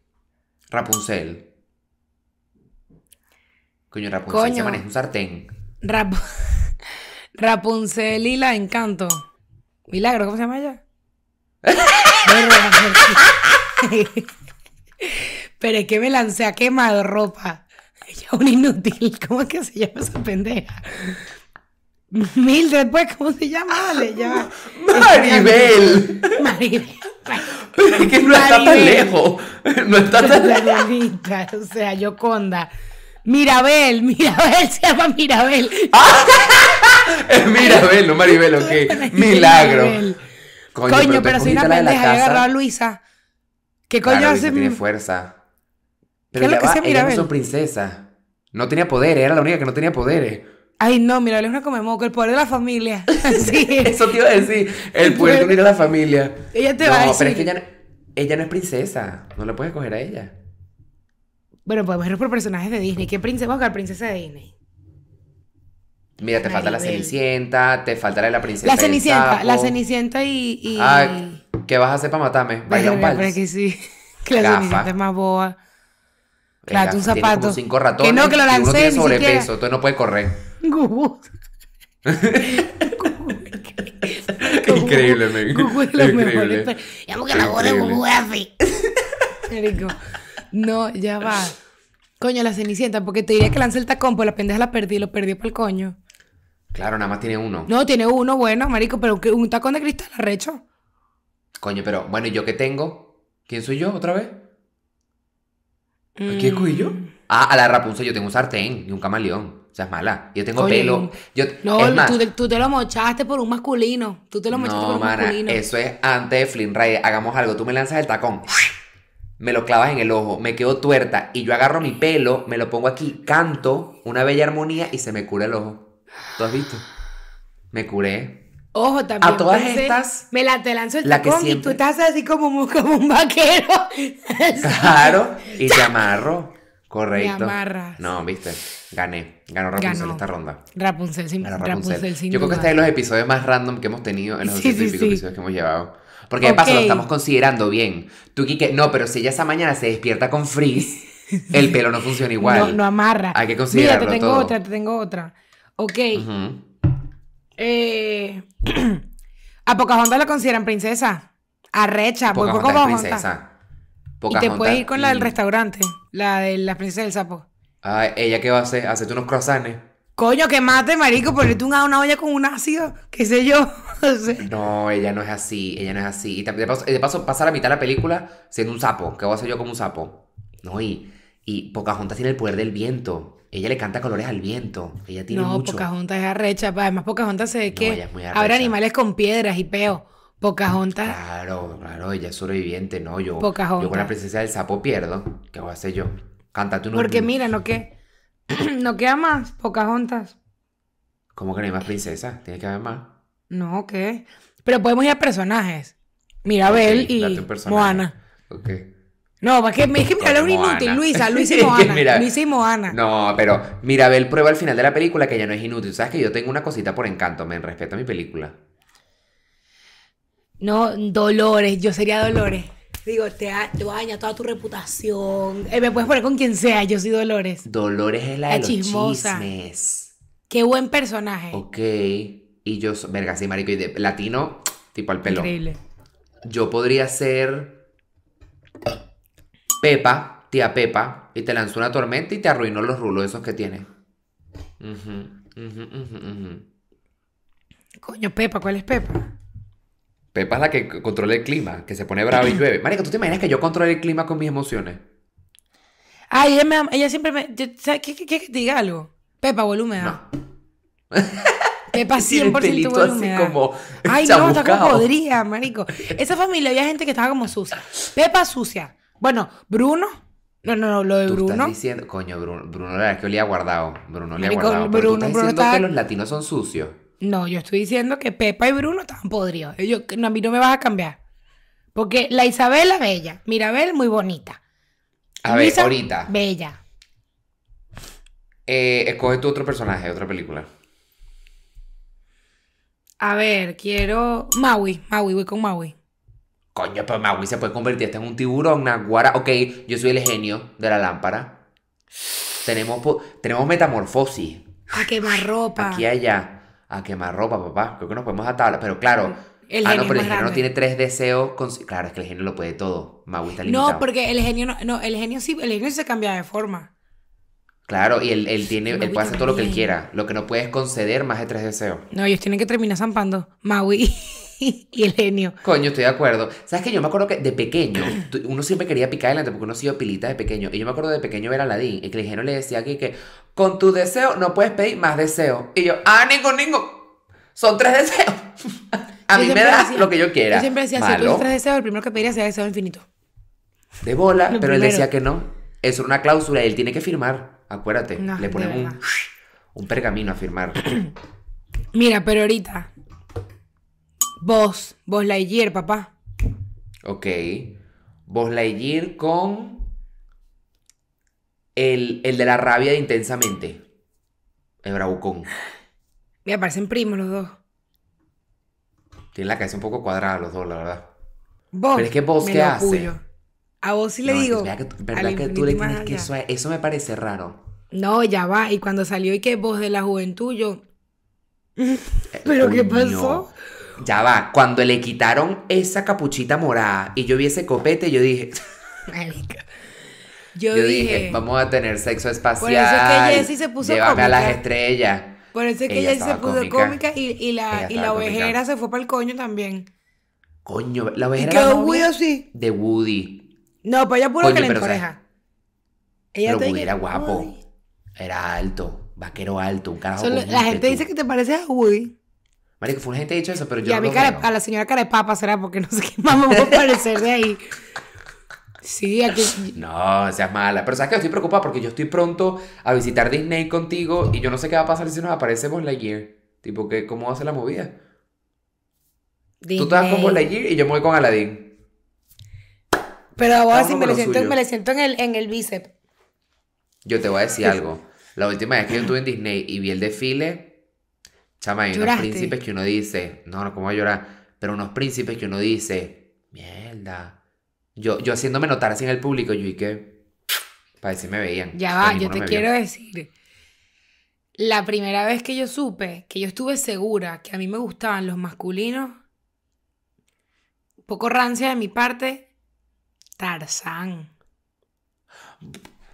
Rapunzel. Coño, Rapunzel se maneja un sartén. Rap... Rapunzel y la Encanto. Milagro, ¿cómo se llama ella? pero es que me lancé a quemar ropa. Ella un inútil, ¿cómo es que se llama esa pendeja? Mildred, pues, ¿cómo se llama? ya. Maribel. Maribel. es que no está tan lejos. No está tan lejos. o sea, Yoconda. Mirabel, Mirabel, se llama Mirabel. Ah, Mirabel, no Maribel, ok. Milagro. Coño, pero, si soy una pendeja, agarrar agarrado a Luisa. ¿Qué coño hace? Tiene fuerza. Pero es que ella no princesa. No tenía poderes, era la única que no tenía poderes. Ay, no, mira, es una come moco, el poder de la familia. sí. Eso te iba a decir, el poder de la familia. Ella te va a decir. No, pero es que ella no, es princesa, no le puedes coger a ella. Bueno, podemos ir por personajes de Disney. ¿Qué princesa? Vamos a buscar princesa de Disney. Mira, te falta la Cenicienta, te faltará la princesa. La Cenicienta, la Cenicienta y, y... Ah, ¿qué vas a hacer para matarme? Vaya un vals. Pero pues que sí. la Cenicienta es más boa. Claro, tu zapato. ratones. Que no, que lo lancé. Uno tiene sobrepeso, no puede correr. Google. Increíble, me Google es increíble. Ya que la voz de Google así. No, ya va. Coño, la cenicienta, porque te diría que lancé el tacón, pues la pendeja la perdí, lo perdió por el coño. Claro, nada más tiene uno. No, tiene uno, bueno, marico, pero un tacón de cristal arrecho. Coño, pero bueno, ¿y yo qué tengo? ¿Quién soy yo otra vez? ¿A qué yo? Ah, a la Rapunzel, yo tengo un sartén y un camaleón. O sea, es mala. Yo tengo pelo. no, tú, te lo mochaste por un masculino. Tú te lo mochaste por un masculino. Eso es antes de Flynn Rider. Hagamos algo. Tú me lanzas el tacón. Me lo clavas en el ojo. Me quedo tuerta. Y yo agarro mi pelo, me lo pongo aquí, canto una bella armonía y se me cura el ojo. ¿Tú has visto? Me curé. Ojo, también. A todas estas. Me la te lanzo el la tacón siempre... y tú estás así como, como un vaquero. claro, y te amarro. Correcto. Me amarras. No, viste, gané. Ganó Rapunzel esta ronda. Rapunzel sin, Rapunzel. Rapunzel sin Yo creo que este es de los episodios más random que hemos tenido en los episodios que hemos llevado. Porque de paso lo estamos considerando bien. Tú, Kike, no, pero si ella esa mañana se despierta con frizz, el pelo no funciona igual. No, no amarra. Hay que considerarlo Mira, te tengo otra, te tengo otra. Ok. Eh, a Pocahontas la consideran princesa. Arrecha, recha, por Pocahontas. Y te puedes ir con la del restaurante, la de la princesa del sapo. Ah, ella qué va a hacer, hacerte unos croissants. Coño, que mate, marico, ponerte una, una olla con un ácido, qué sé yo. no, ella no es así, ella no es así. Y de paso, de paso pasa la mitad de la película siendo un sapo. ¿Qué voy a hacer yo como un sapo? No, y, y Pocahontas tiene el poder del viento. Ella le canta colores al viento. Ella tiene no, mucho. Pocahontas es arrecha. Además, Pocahontas se ve que habrá animales con piedras y peo. Pocahontas. Claro, claro, ella es sobreviviente, ¿no? Yo, yo con la princesa del sapo pierdo. ¿Qué voy a hacer yo? Cántate unos... Porque mira, no que. no queda más Pocahontas. ¿Cómo que no hay más princesas? Tiene que haber más. No, ¿qué? Pero podemos ir a personajes. Mirabel y Moana. Ok. No, porque me que era un inútil, Luisa, Luisa y Moana, Luisa y Moana. No, pero mira, Mirabel prueba al final de la película que ya no es inútil. Sabes que yo tengo una cosita por encanto, me respeto mi película. No, Dolores, yo sería Dolores. Digo, te, daña toda tu reputación. Eh, me puedes poner con quien sea, yo soy Dolores. Dolores es la, de los chismes. Qué buen personaje. Ok. Y yo, verga, sí, marico, y de latino, tipo al pelo. Increíble. Yo podría ser. Pepa, tía Pepa, y te lanzó una tormenta y te arruinó los rulos esos que tiene. Coño, Pepa, ¿cuál es Pepa? Pepa es la que controla el clima, que se pone bravo y llueve. Marico, ¿tú te imaginas que yo controle el clima con mis emociones? Ay, ella, me ella siempre me... qué, te diga algo? Pepa, volumen. Pepa 100% sí, volumen. Así Ay, no, está como podría, marico. Esa familia había gente que estaba como sucia. Pepa sucia. Bueno, Bruno. No, no, no, lo de ¿Tú Bruno. Estás diciendo, coño, Bruno, Bruno, la verdad que olía guardado. Bruno le ha guardado. Pero tú estás diciendo que los latinos son sucios. No, yo estoy diciendo que Pepa y Bruno estaban podridos. a mí no me vas a cambiar. Porque la Isabela, bella. Mirabel, muy bonita. A ver, ahorita. Bella. Eh, escoge tú otro personaje, otra película. A ver, quiero. Maui, Maui, voy con Maui. Coño, pero Maui se puede convertir hasta en un tiburón, una guara... Ok, yo soy el genio de la lámpara. Tenemos, tenemos metamorfosis. A quemar ropa. Aquí allá. A quemar ropa, papá. Creo que nos podemos atar. Pero claro. El ah, no, pero el genio no tiene tres deseos. Claro, es que el genio lo puede todo. Maui está limitado. No, porque el genio no, no el genio sí, el genio se cambia de forma. Claro, y él, tiene, él puede hacer todo lo que él quiera. Lo que no puede es conceder más de tres deseos. No, ellos tienen que terminar zampando. Maui. y el genio. Coño, estoy de acuerdo. ¿Sabes que Yo me acuerdo que de pequeño, uno siempre quería picar adelante porque uno ha sido pilita de pequeño. Y yo me acuerdo de pequeño ver a Aladín y que el genio le decía aquí que con tu deseo no puedes pedir más deseo. Y yo, ah, ningún, ningún. Son tres deseos. a mí me das lo que yo quiera. Yo siempre decía, si tú tres deseos, el primero que pediría el deseo infinito. De bola, pero él decía que no. Es una cláusula, y él tiene que firmar. Acuérdate, le ponen un, un pergamino a firmar. Mira, pero ahorita, Vos, Vos Lightyear, papá. Ok. Vos Lightyear con el, de la rabia intensamente. El bravucón. Me parecen primos los dos. Tienen la cabeza un poco cuadrada los dos, la verdad. Vos. Pero es que ¿qué hace? A vos sí le digo. ¿Verdad que tú le tienes que eso, eso me parece raro? No, ya va. Y cuando salió y que voz de la juventud, yo. Eh, ¿Pero qué pasó? Ya va, cuando le quitaron esa capuchita morada y yo vi ese copete, yo dije. Marica. Yo, dije, vamos a tener sexo espacial. Por eso es que Jessie se puso llévame cómica. a las estrellas. Por eso es que ella, se puso cómica, y, y, la, y la ovejera se fue para el coño también. Coño, la ovejera. ¿Qué Woody sí? De Woody. No, pues ella puro que le encoreja. pero Woody era guapo. Era alto, vaquero alto, un carajo. la gente dice que te pareces a Woody. Marico, fue gente ha dicho eso, pero yo. Y a, mí a la señora cara papa, será porque no sé qué más me va a parecer de ahí. Sí, aquí. No, seas mala. Pero sabes que estoy preocupada porque yo estoy pronto a visitar Disney contigo y yo no sé qué va a pasar si nos aparecemos Year. Tipo, ¿cómo va a ser la movida? Tú te vas con Year y yo me voy con Aladdin. Pero ahora sí me, le siento, en el, en el bíceps. Yo te voy a decir algo. La última vez que yo estuve en Disney y vi el desfile, Chama, hay unos príncipes que uno dice, no, no, ¿cómo voy a llorar? Pero unos príncipes que uno dice, mierda. Yo, yo haciéndome notar así en el público, yo y que, para decir me veían. Ya va, yo te quiero decir, la primera vez que yo supe, que yo estuve segura que a mí me gustaban los masculinos, poco rancia de mi parte, Tarzán.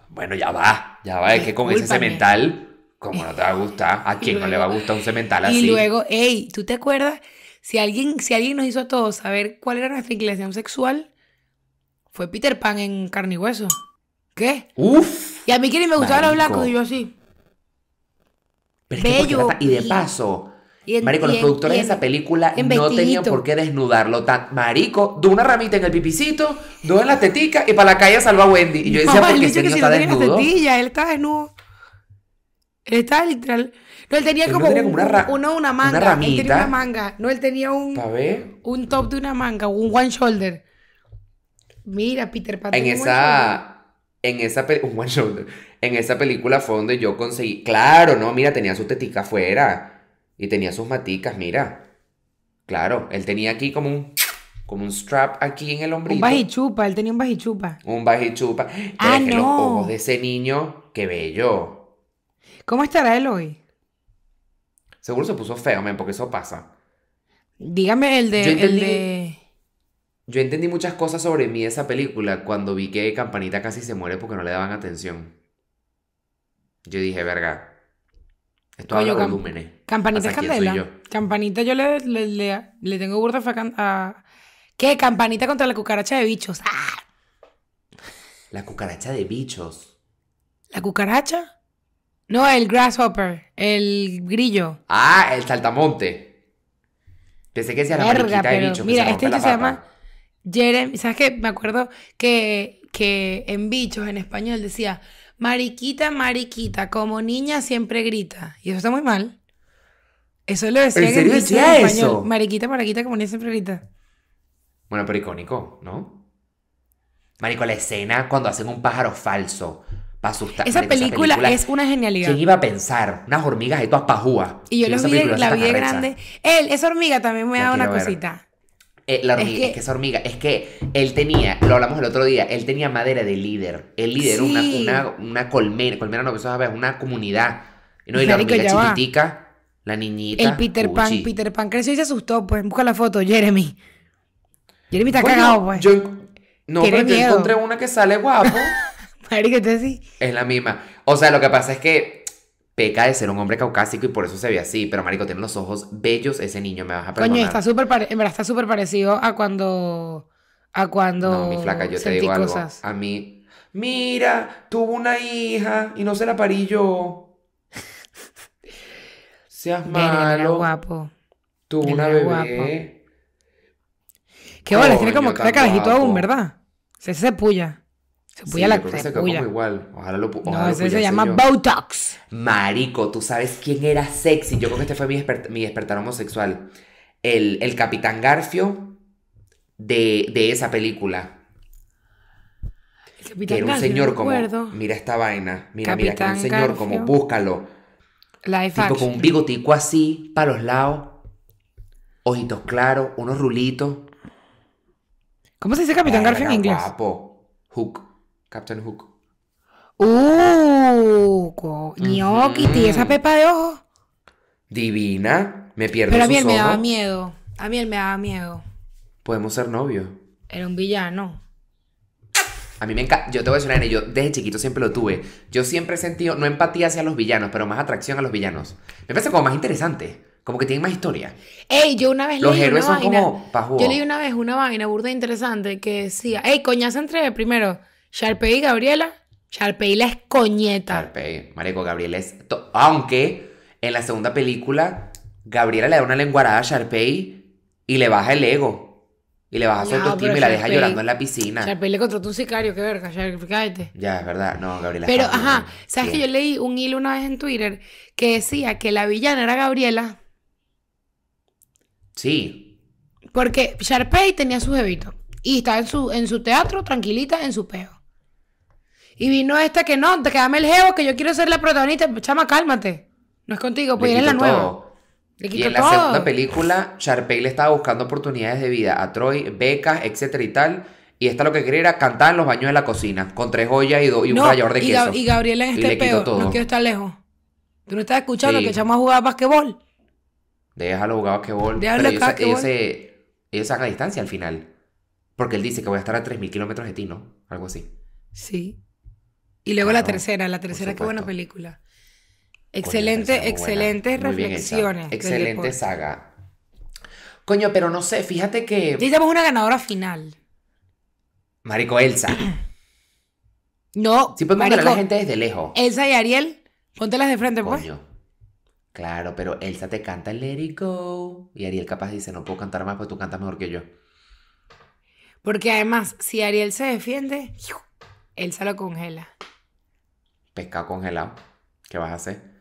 Bueno, ya va, ya va, es que con ese mental como no te va a gustar? ¿A quién no le va a gustar un cemental así? Y luego, hey, ¿tú te acuerdas? Si alguien, si alguien nos hizo a todos saber cuál era nuestra inclinación sexual, fue Peter Pan en carne y hueso. ¿Qué? ¡Uf! Y a mí que ni me gustaban los blancos y yo así. Pero y de paso, marico, los productores de esa película no tenían por qué desnudarlo tan. Marico, de una ramita en el pipicito, dos en la tetica y para la calle salva a Wendy. Y yo decía, ¿por qué está desnudo. él está desnudo. Él literal. No, él tenía como, una, una manga. Una ramita. tenía una manga. No, él tenía un, un top de una manga, un one shoulder. Mira, Peter Pan. En esa. En esa, un one shoulder. en esa película fue donde yo conseguí. Claro, no, mira, tenía su tetica afuera. Y tenía sus maticas, mira. Claro, él tenía aquí como un como un strap aquí en el hombrito. Un bajichupa, él tenía un bajichupa. Un bajichupa. Ah, los ojos de ese niño, qué bello. ¿Cómo estará él hoy? Seguro se puso feo, men, porque eso pasa. Dígame el de... Yo entendí, muchas cosas sobre mí de esa película cuando vi que Campanita casi se muere porque no le daban atención. Yo dije, verga, esto volúmenes. Campanita es candela. Yo. Campanita yo le, tengo burda a... ¿Qué? Campanita contra la cucaracha de bichos. ¡Ah! La cucaracha de bichos. ¿La cucaracha? No, el grasshopper, el grillo. Ah, el saltamonte. Pensé que decía la mariquita de bicho. Mira, este se llama Jeremy. ¿Sabes qué? Me acuerdo que, que en bichos, en español, decía Mariquita, mariquita, como niña siempre grita. Y eso está muy mal. Eso lo decía ¿En, decía español. Mariquita, mariquita, como niña siempre grita. Bueno, pero icónico, ¿no? Marico, la escena cuando hacen un pájaro falso asustar. Esa, película película es una genialidad. ¿Quién iba a pensar? Unas hormigas y todas pajúas. Y yo los vi, la vi grande. Él, esa hormiga también me da una cosita. Eh, la hormiga, es que, esa hormiga, es que él tenía, lo hablamos el otro día, él tenía madera de líder. El líder era una, una, colmena, colmena no, eso es una comunidad. Y la hormiga chiquitica, la niñita. El Peter Pan, Peter Pan creció y se asustó, pues busca la foto, Jeremy. Jeremy está cagado, pues. no, pero yo encontré una que sale guapo. Es la misma. O sea, lo que pasa es que peca de ser un hombre caucásico y por eso se ve así. Pero Marico tiene los ojos bellos, ese niño me vas a perdonar. Coño, está súper en verdad está súper parecido a cuando. A cuando. No, mi flaca, yo te digo algo. A mí. Mira, tuvo una hija y no se la parí yo. Seas malo. Era guapo. Tuvo una bebé. Guapo. Qué bueno, tiene como la carajito aún, ¿verdad? Se, se se a la se igual. Ojalá lo No, eso se llama Botox. Marico, tú sabes quién era sexy. Yo creo que este fue mi, mi despertar homosexual. El, el Capitán Garfio de, de esa película. El Capitán era un señor como. Mira esta vaina. Mira, mira, que este era un señor como, búscalo. Life tipo con un bigotico así, para los lados. Ojitos claros, unos rulitos. ¿Cómo se dice Capitán Garfio en inglés? Guapo. Hook. Captain Hook. ¡Uh! Gnocchi, uh esa pepa de ojo. Divina. Me pierdo Pero a mí él me daba miedo. A mí él me daba miedo. Podemos ser novios. Era un villano. A mí me encanta. Yo te voy a decir una yo desde chiquito siempre lo tuve. Yo siempre he sentido, no empatía hacia los villanos, pero más atracción a los villanos. Me parece como más interesante. Como que tienen más historia. Ey, yo una vez Los leí héroes una son Yo leí una vez una vaina burda interesante que decía, ey, se entre primero. Sharpay y Gabriela. Sharpay es coñeta. Sharpay, marico, Gabriela es... Aunque en la segunda película, Gabriela le da una lenguarada a Sharpay y le baja el ego. Y le baja su autoestima y la deja llorando en la piscina. Sharpay le contrató un sicario, qué verga, Sharpay, cállate. Ya, es verdad. No, Gabriela. Pero, ajá, ¿sabes que yo leí un hilo una vez en Twitter que decía que la villana era Gabriela? Sí. Porque Sharpay tenía su jevito y estaba en su, en su teatro tranquilita en su peo. Y vino esta que no, te quedame el jevo que yo quiero ser la protagonista. Chama, cálmate. No es contigo, pues eres la nueva. y en la segunda película, Sharpay le estaba buscando oportunidades de vida a Troy, becas, etcétera y tal. Y esta lo que quería era cantar en los baños de la cocina, con tres joyas y, un de y queso. y Gabriela en este peor. No quiero estar lejos. Tú no estás escuchando que echamos a jugar a basquetbol. Déjalo jugar a basquetbol. Déjalo Pero ellos, se, distancia al final. Porque él dice que voy a estar a 3.000 kilómetros de ti, ¿no? Algo así. Sí. Y luego la tercera, la tercera, qué buena película. Excelente, excelente reflexiones. Excelente saga. Coño, pero no sé, fíjate que. tenemos una ganadora final. Marico Elsa. no. Si podemos Marico, a la gente desde lejos. Elsa y Ariel, póntelas de frente, pues. Coño. Claro, pero Elsa te canta el Let It Go. Y Ariel capaz dice, no puedo cantar más porque tú cantas mejor que yo. Porque además, si Ariel se defiende, Elsa lo congela pescado congelado. ¿Qué vas a hacer?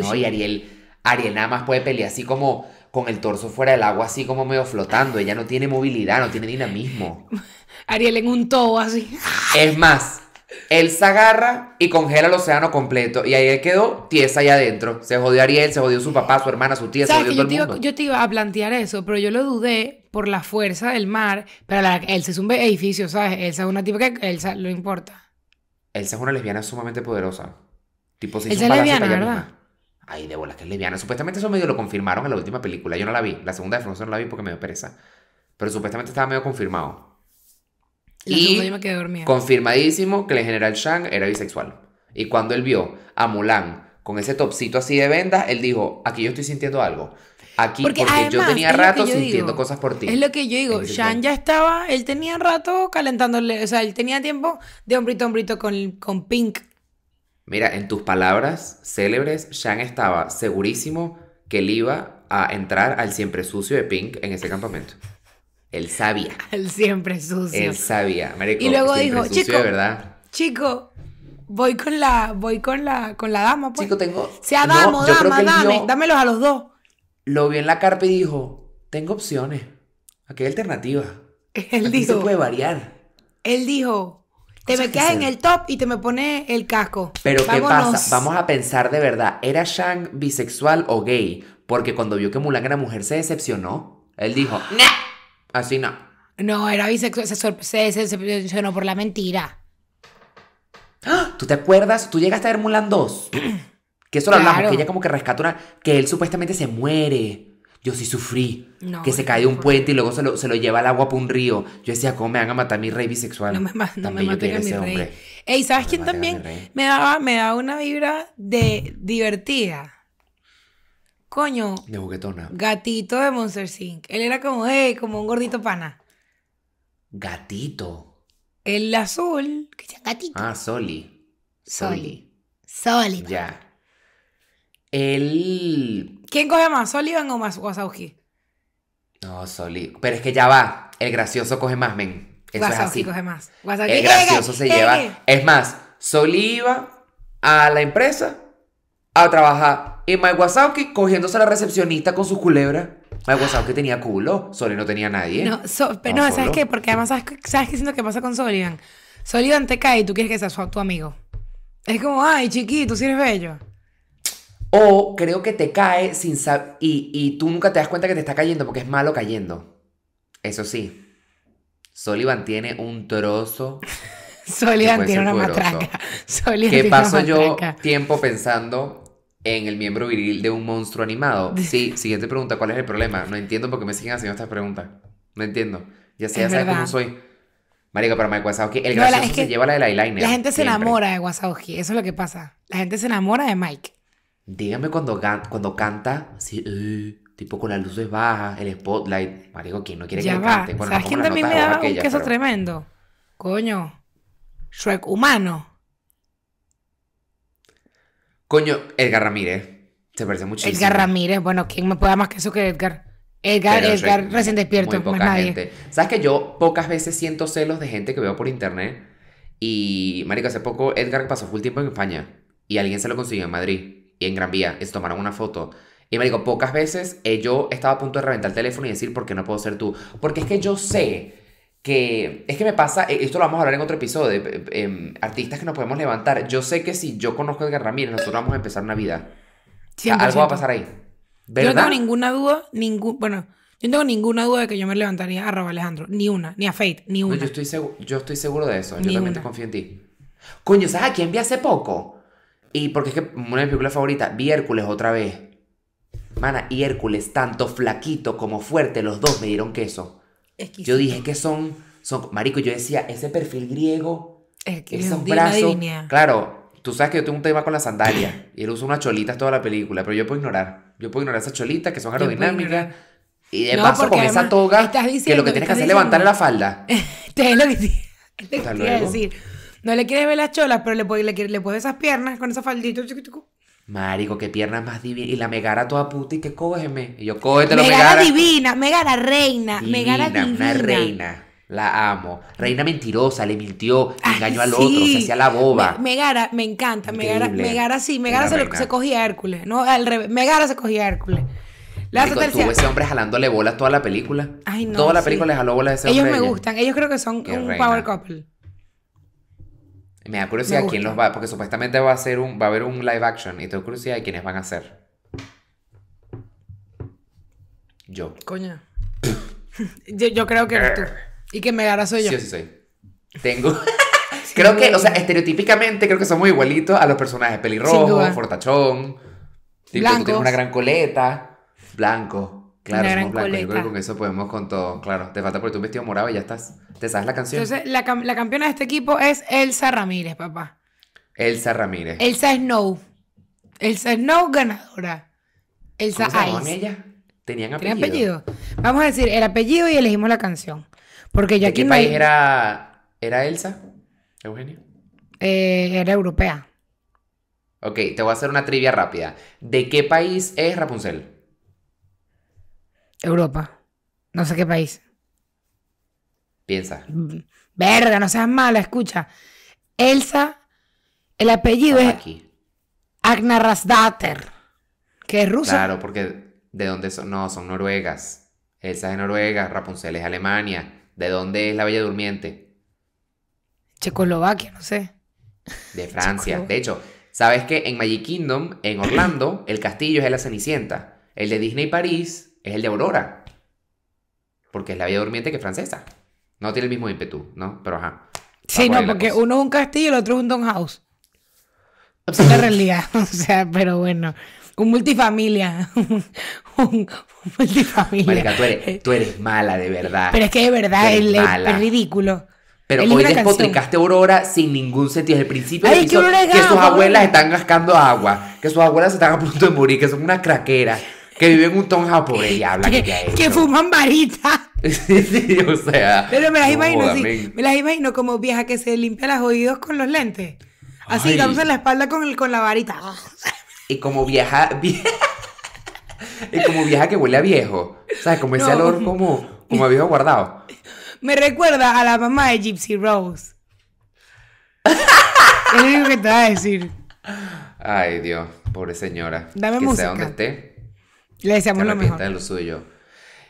No, y Ariel, Ariel nada más puede pelear así como con el torso fuera del agua, así como medio flotando. Ella no tiene movilidad, no tiene dinamismo. Ariel en un tobo así. Es más, él se agarra y congela el océano completo. Y ahí él quedó tiesa allá adentro. Se jodió Ariel, se jodió su papá, su hermana, su tía, se jodió todo el mundo. yo te iba a plantear eso, pero yo lo dudé por la fuerza del mar. Pero él Elsa es un edificio, ¿sabes? Elsa es una tipo que Elsa lo importa. Elsa es una lesbiana sumamente poderosa. Tipo, se es lesbiana, ¿verdad? Ay, de que es lesbiana. Supuestamente eso medio lo confirmaron en la última película. Yo no la vi. La segunda de no la vi porque me dio pereza. Pero supuestamente estaba medio confirmado. y confirmadísimo que el general Shang era bisexual. Y cuando él vio a Mulan con ese topsito así de vendas, él dijo, aquí yo estoy sintiendo algo aquí porque, yo tenía rato sintiendo cosas por ti. Es lo que yo digo, Sean ya estaba, él tenía rato calentándole, o sea, él tenía tiempo de hombrito a hombrito con, con Pink. Mira, en tus palabras célebres, Sean estaba segurísimo que él iba a entrar al siempre sucio de Pink en ese campamento. Él sabía. Él siempre sucio. Él sabía. y luego dijo, chico, verdad. chico, voy con la, voy con la, con la dama. Pues. Chico, tengo. Sea damo, dama, dame, dámelos a los dos lo vio en la carpa y dijo, tengo opciones, aquí hay alternativas. Él dijo, puede variar. Él dijo, te me quedas en el top y te me pones el casco. Pero ¿qué pasa? Vamos a pensar de verdad, ¿era Shang bisexual o gay? Porque cuando vio que Mulan era mujer se decepcionó. Él dijo, no, así no. No, era bisexual, se, se decepcionó por la mentira. ¿Tú te acuerdas? ¿Tú llegaste a ver Mulan 2? Que eso lo hablamos, que ella como que rescata una. que él supuestamente se muere. Yo sí sufrí. que se cae de un puente y luego se lo, lleva al agua para un río. Yo decía, ¿cómo me van a matar a mi rey bisexual? No me, maten a mi hombre. rey. Ey, ¿sabes quién también me daba, me una vibra de divertida? Coño. De juguetona. Gatito de Monster Inc. Él era como, eh, como un gordito pana. Gatito. El azul, que sea gatito. Ah, Soli. Soli. Soli. Ya. Pues. El... ¿Quién coge más, Sullivan o más Guasauki? No, Sullivan. Pero es que ya va. El gracioso coge más, men. Eso es así. coge más. El gracioso se lleva. Es más, Soliva a la empresa a trabajar. Y Mike Guasauki cogiéndose a la recepcionista con sus culebra Mike Guasauki tenía culo. Soli no tenía nadie. No, pero ¿sabes qué? Porque además, ¿sabes, ¿sabes qué siento que pasa con Solivan? Solivan te cae y tú quieres que sea su, tu amigo. Es como, ay, chiquito, si eres bello. O creo que te cae sin saber y, y, tú nunca te das cuenta que te está cayendo porque es malo cayendo. Eso sí, Sullivan tiene un trozo. Sullivan tiene una matraca. ¿Qué paso yo tiempo pensando en el miembro viril de un monstruo animado? Sí, siguiente pregunta, ¿cuál es el problema? No entiendo por qué me siguen haciendo estas preguntas. No entiendo. Ya sé, ya sabes cómo soy. Marico, pero Mike Wazowski, el gracioso se lleva la del eyeliner. La gente se enamora de Wazowski, eso es lo que pasa. La gente se enamora de Mike. Dígame cuando, canta, eh", tipo con las luces bajas, el spotlight. Marico, ¿quién no quiere que cante? ¿Sabes quién de mí me da un queso tremendo? Coño, Shrek humano. Coño, Edgar Ramírez. Se parece muchísimo. Edgar Ramírez, bueno, ¿quién me puede dar más queso que Edgar? Edgar, Edgar, recién despierto, nadie. ¿Sabes que yo pocas veces siento celos de gente que veo por internet? Y, marico, hace poco Edgar pasó full tiempo en España y alguien se lo consiguió en Madrid en Gran Vía es se tomaron una foto. Y me digo, pocas veces eh, yo estaba a punto de reventar el teléfono y decir, ¿por qué no puedo ser tú? Porque es que yo sé que es que me pasa, eh, esto lo vamos a hablar en otro episodio, eh, em, artistas que nos podemos levantar. Yo sé que si yo conozco a Edgar Ramírez, nosotros vamos a empezar una vida. algo va a pasar ahí. Yo no tengo ninguna duda, ningún, bueno, yo no tengo ninguna duda de que yo me levantaría a Rob Alejandro, ni una, ni a Fate, ni una. yo, estoy seguro, yo estoy seguro de eso, yo también te confío en ti. Coño, ¿sabes a quién vi hace poco? Y porque es que una de mis películas favoritas, vi Hércules otra vez. Mana, y Hércules, tanto flaquito como fuerte, los dos me dieron queso. Yo dije que son, son, marico, yo decía, ese perfil griego, es que esos brazos. Claro, tú sabes que yo tengo un tema con la sandalia. y él usa unas cholitas toda la película, pero yo puedo ignorar. Yo puedo ignorar esas cholitas que son aerodinámicas. Y de paso con esa toga, que lo que, tienes que hacer es levantar la falda. te lo que te, lo No le quieres ver las cholas, pero le, puedes, le, le esas piernas con esa faldita. Marico, qué piernas más divina. Y la Megara toda puta y que cógeme. Y yo, cógete Megara. Megara divina, Megara reina. Megara divina. Una reina. La amo. Reina mentirosa, le mintió, engañó al otro, se hacía la boba. Megara, me encanta. Megara, Megara sí, Megara se, lo, se, cogía Hércules. No, al revés. Megara se cogía Hércules. La Marico, tuvo ese hombre jalándole bolas toda la película. Ay, no. Toda la película le jaló bolas a ese hombre. Ellos me gustan. Ellos creo que son un power couple. Me da curiosidad quién los va, porque supuestamente va a ser un, va a haber un live action y tengo curiosidad de quiénes van a ser. Yo. Coña yo, creo que Y que me Megara soy yo. Sí, sí, soy. Tengo. creo que, o sea, estereotípicamente creo que somos igualitos a los personajes pelirrojo, fortachón. Tipo, tú tienes una gran coleta. Blanco. Claro, con eso podemos con todo. Claro, te falta porque tu vestido morado y ya estás. ¿Te sabes la canción? Entonces, la, campeona de este equipo es Elsa Ramírez, papá. Elsa Ramírez. Elsa Snow. Elsa Snow ganadora. Elsa ¿Cómo ella? ¿Tenían apellido? ¿Tenían apellido? Vamos a decir el apellido y elegimos la canción. Porque ya ¿De qué país era, era Elsa, Eugenio? Eh, era europea. Ok, te voy a hacer una trivia rápida. ¿De qué país es Rapunzel? Europa. No sé qué país. Piensa. Verga, no seas mala, escucha. Elsa, el apellido Aquí. es rasdater que es rusa. Claro, porque ¿de dónde son? No, son noruegas. Elsa es de Noruega, Rapunzel es Alemania. ¿De dónde es la Bella Durmiente? Checoslovaquia, no sé. De Francia. de hecho, ¿sabes qué? En Magic Kingdom, en Orlando, el castillo es de la Cenicienta. El de Disney París es el de Aurora. Porque es la vida Durmiente que es francesa. No tiene el mismo ímpetu, ¿no? Pero ajá. Sí, no, porque uno es un castillo y el otro es un Don House. Es una realidad. O sea, pero bueno. Un multifamilia. un, multifamilia. Marica, eh, tú eres, mala, de verdad. Pero es que de verdad el, es ridículo. Pero hoy despotricaste Aurora sin ningún sentido. Desde el principio que, que sus abuelas están gascando agua, que sus abuelas están a punto de morir, que son una craquera, que vive en un tonja pobre pues, y habla que, que, que fuman varita. sí, o sea. Pero me las imagino, sí, me las imagino como vieja que se limpia los oídos con los lentes. Así, dándose la espalda con, el, con la varita. y como vieja, y como vieja que huele a viejo. ¿Sabes? Como ese olor como, como a viejo guardado. Me recuerda a la mamá de Gypsy Rose. es lo que te va a decir. Ay, Dios, pobre señora. Dame que música. sea donde esté. Le deseamos lo mejor. lo suyo.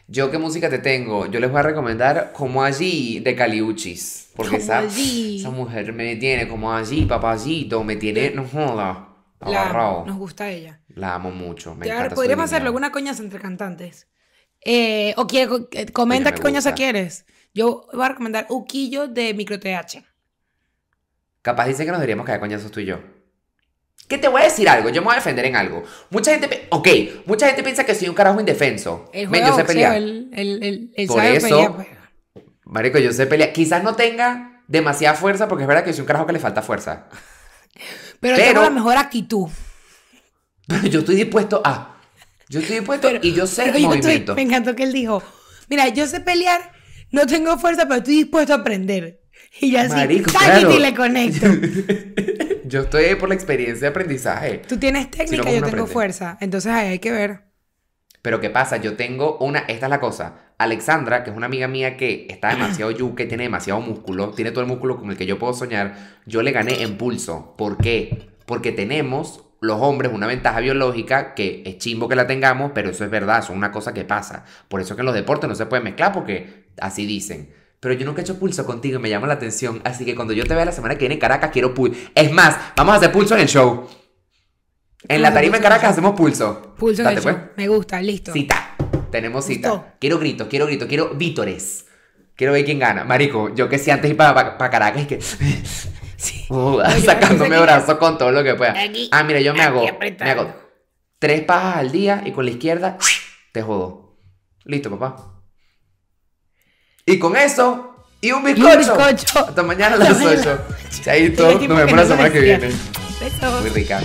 Yo qué música te tengo. Yo les voy a recomendar Como allí de Caliuchis. Porque esa, esa mujer me tiene como allí, papayito, me tiene, no joda. nos gusta ella. La amo mucho. Me encanta podríamos hacerlo alguna coñaza entre cantantes. Eh, o quiere, eh, comenta qué coñaza quieres. Yo voy a recomendar Uquillo de MicroTH. Capaz dice que nos diríamos Que hay coñazos tú y yo que te voy a decir algo, yo me voy a defender en algo. Mucha gente, ok, mucha gente piensa que soy un carajo indefenso. yo sé pelear. Por eso, marico, yo sé pelear. Quizás no tenga demasiada fuerza, porque es verdad que soy un carajo que le falta fuerza. Pero, pero tengo la mejor actitud. Pero yo estoy dispuesto a... Yo estoy dispuesto y yo sé el movimiento. me encantó que él dijo, mira, yo sé pelear, no tengo fuerza, pero estoy dispuesto a aprender. Y ya sí claro. y le conecto. yo estoy por la experiencia de aprendizaje. Tú tienes técnica, y yo tengo fuerza. Entonces ahí hay que ver. Pero ¿qué pasa? Yo tengo una, esta es la cosa. Alexandra, que es una amiga mía que está demasiado yuque, tiene demasiado músculo, tiene todo el músculo con el que yo puedo soñar, yo le gané en pulso. ¿Por qué? Porque tenemos los hombres una ventaja biológica que es chimbo que la tengamos, pero eso es verdad, eso es una cosa que pasa. Por eso es que en los deportes no se puede mezclar porque así dicen. Pero yo nunca he hecho pulso contigo y me llama la atención. Así que cuando yo te vea la semana que viene en Caracas, quiero pulso. Es más, vamos a hacer pulso en el show. En la tarima en Caracas hacemos pulso. Pulso en el pues. Me gusta, listo. Cita. Tenemos cita. Quiero gritos, quiero gritos, quiero vítores. Quiero ver quién gana. Marico, yo que sí antes iba para Caracas y que. sí. sacándome brazos con todo lo que pueda. ah, mira, yo me hago, me hago tres pajas al día y con la izquierda te jodo. Listo, papá. Y con eso, y un bizcocho. Y un bizcocho. Hasta mañana a las 8. Chaito, nos vemos la semana que viene. Muy rica.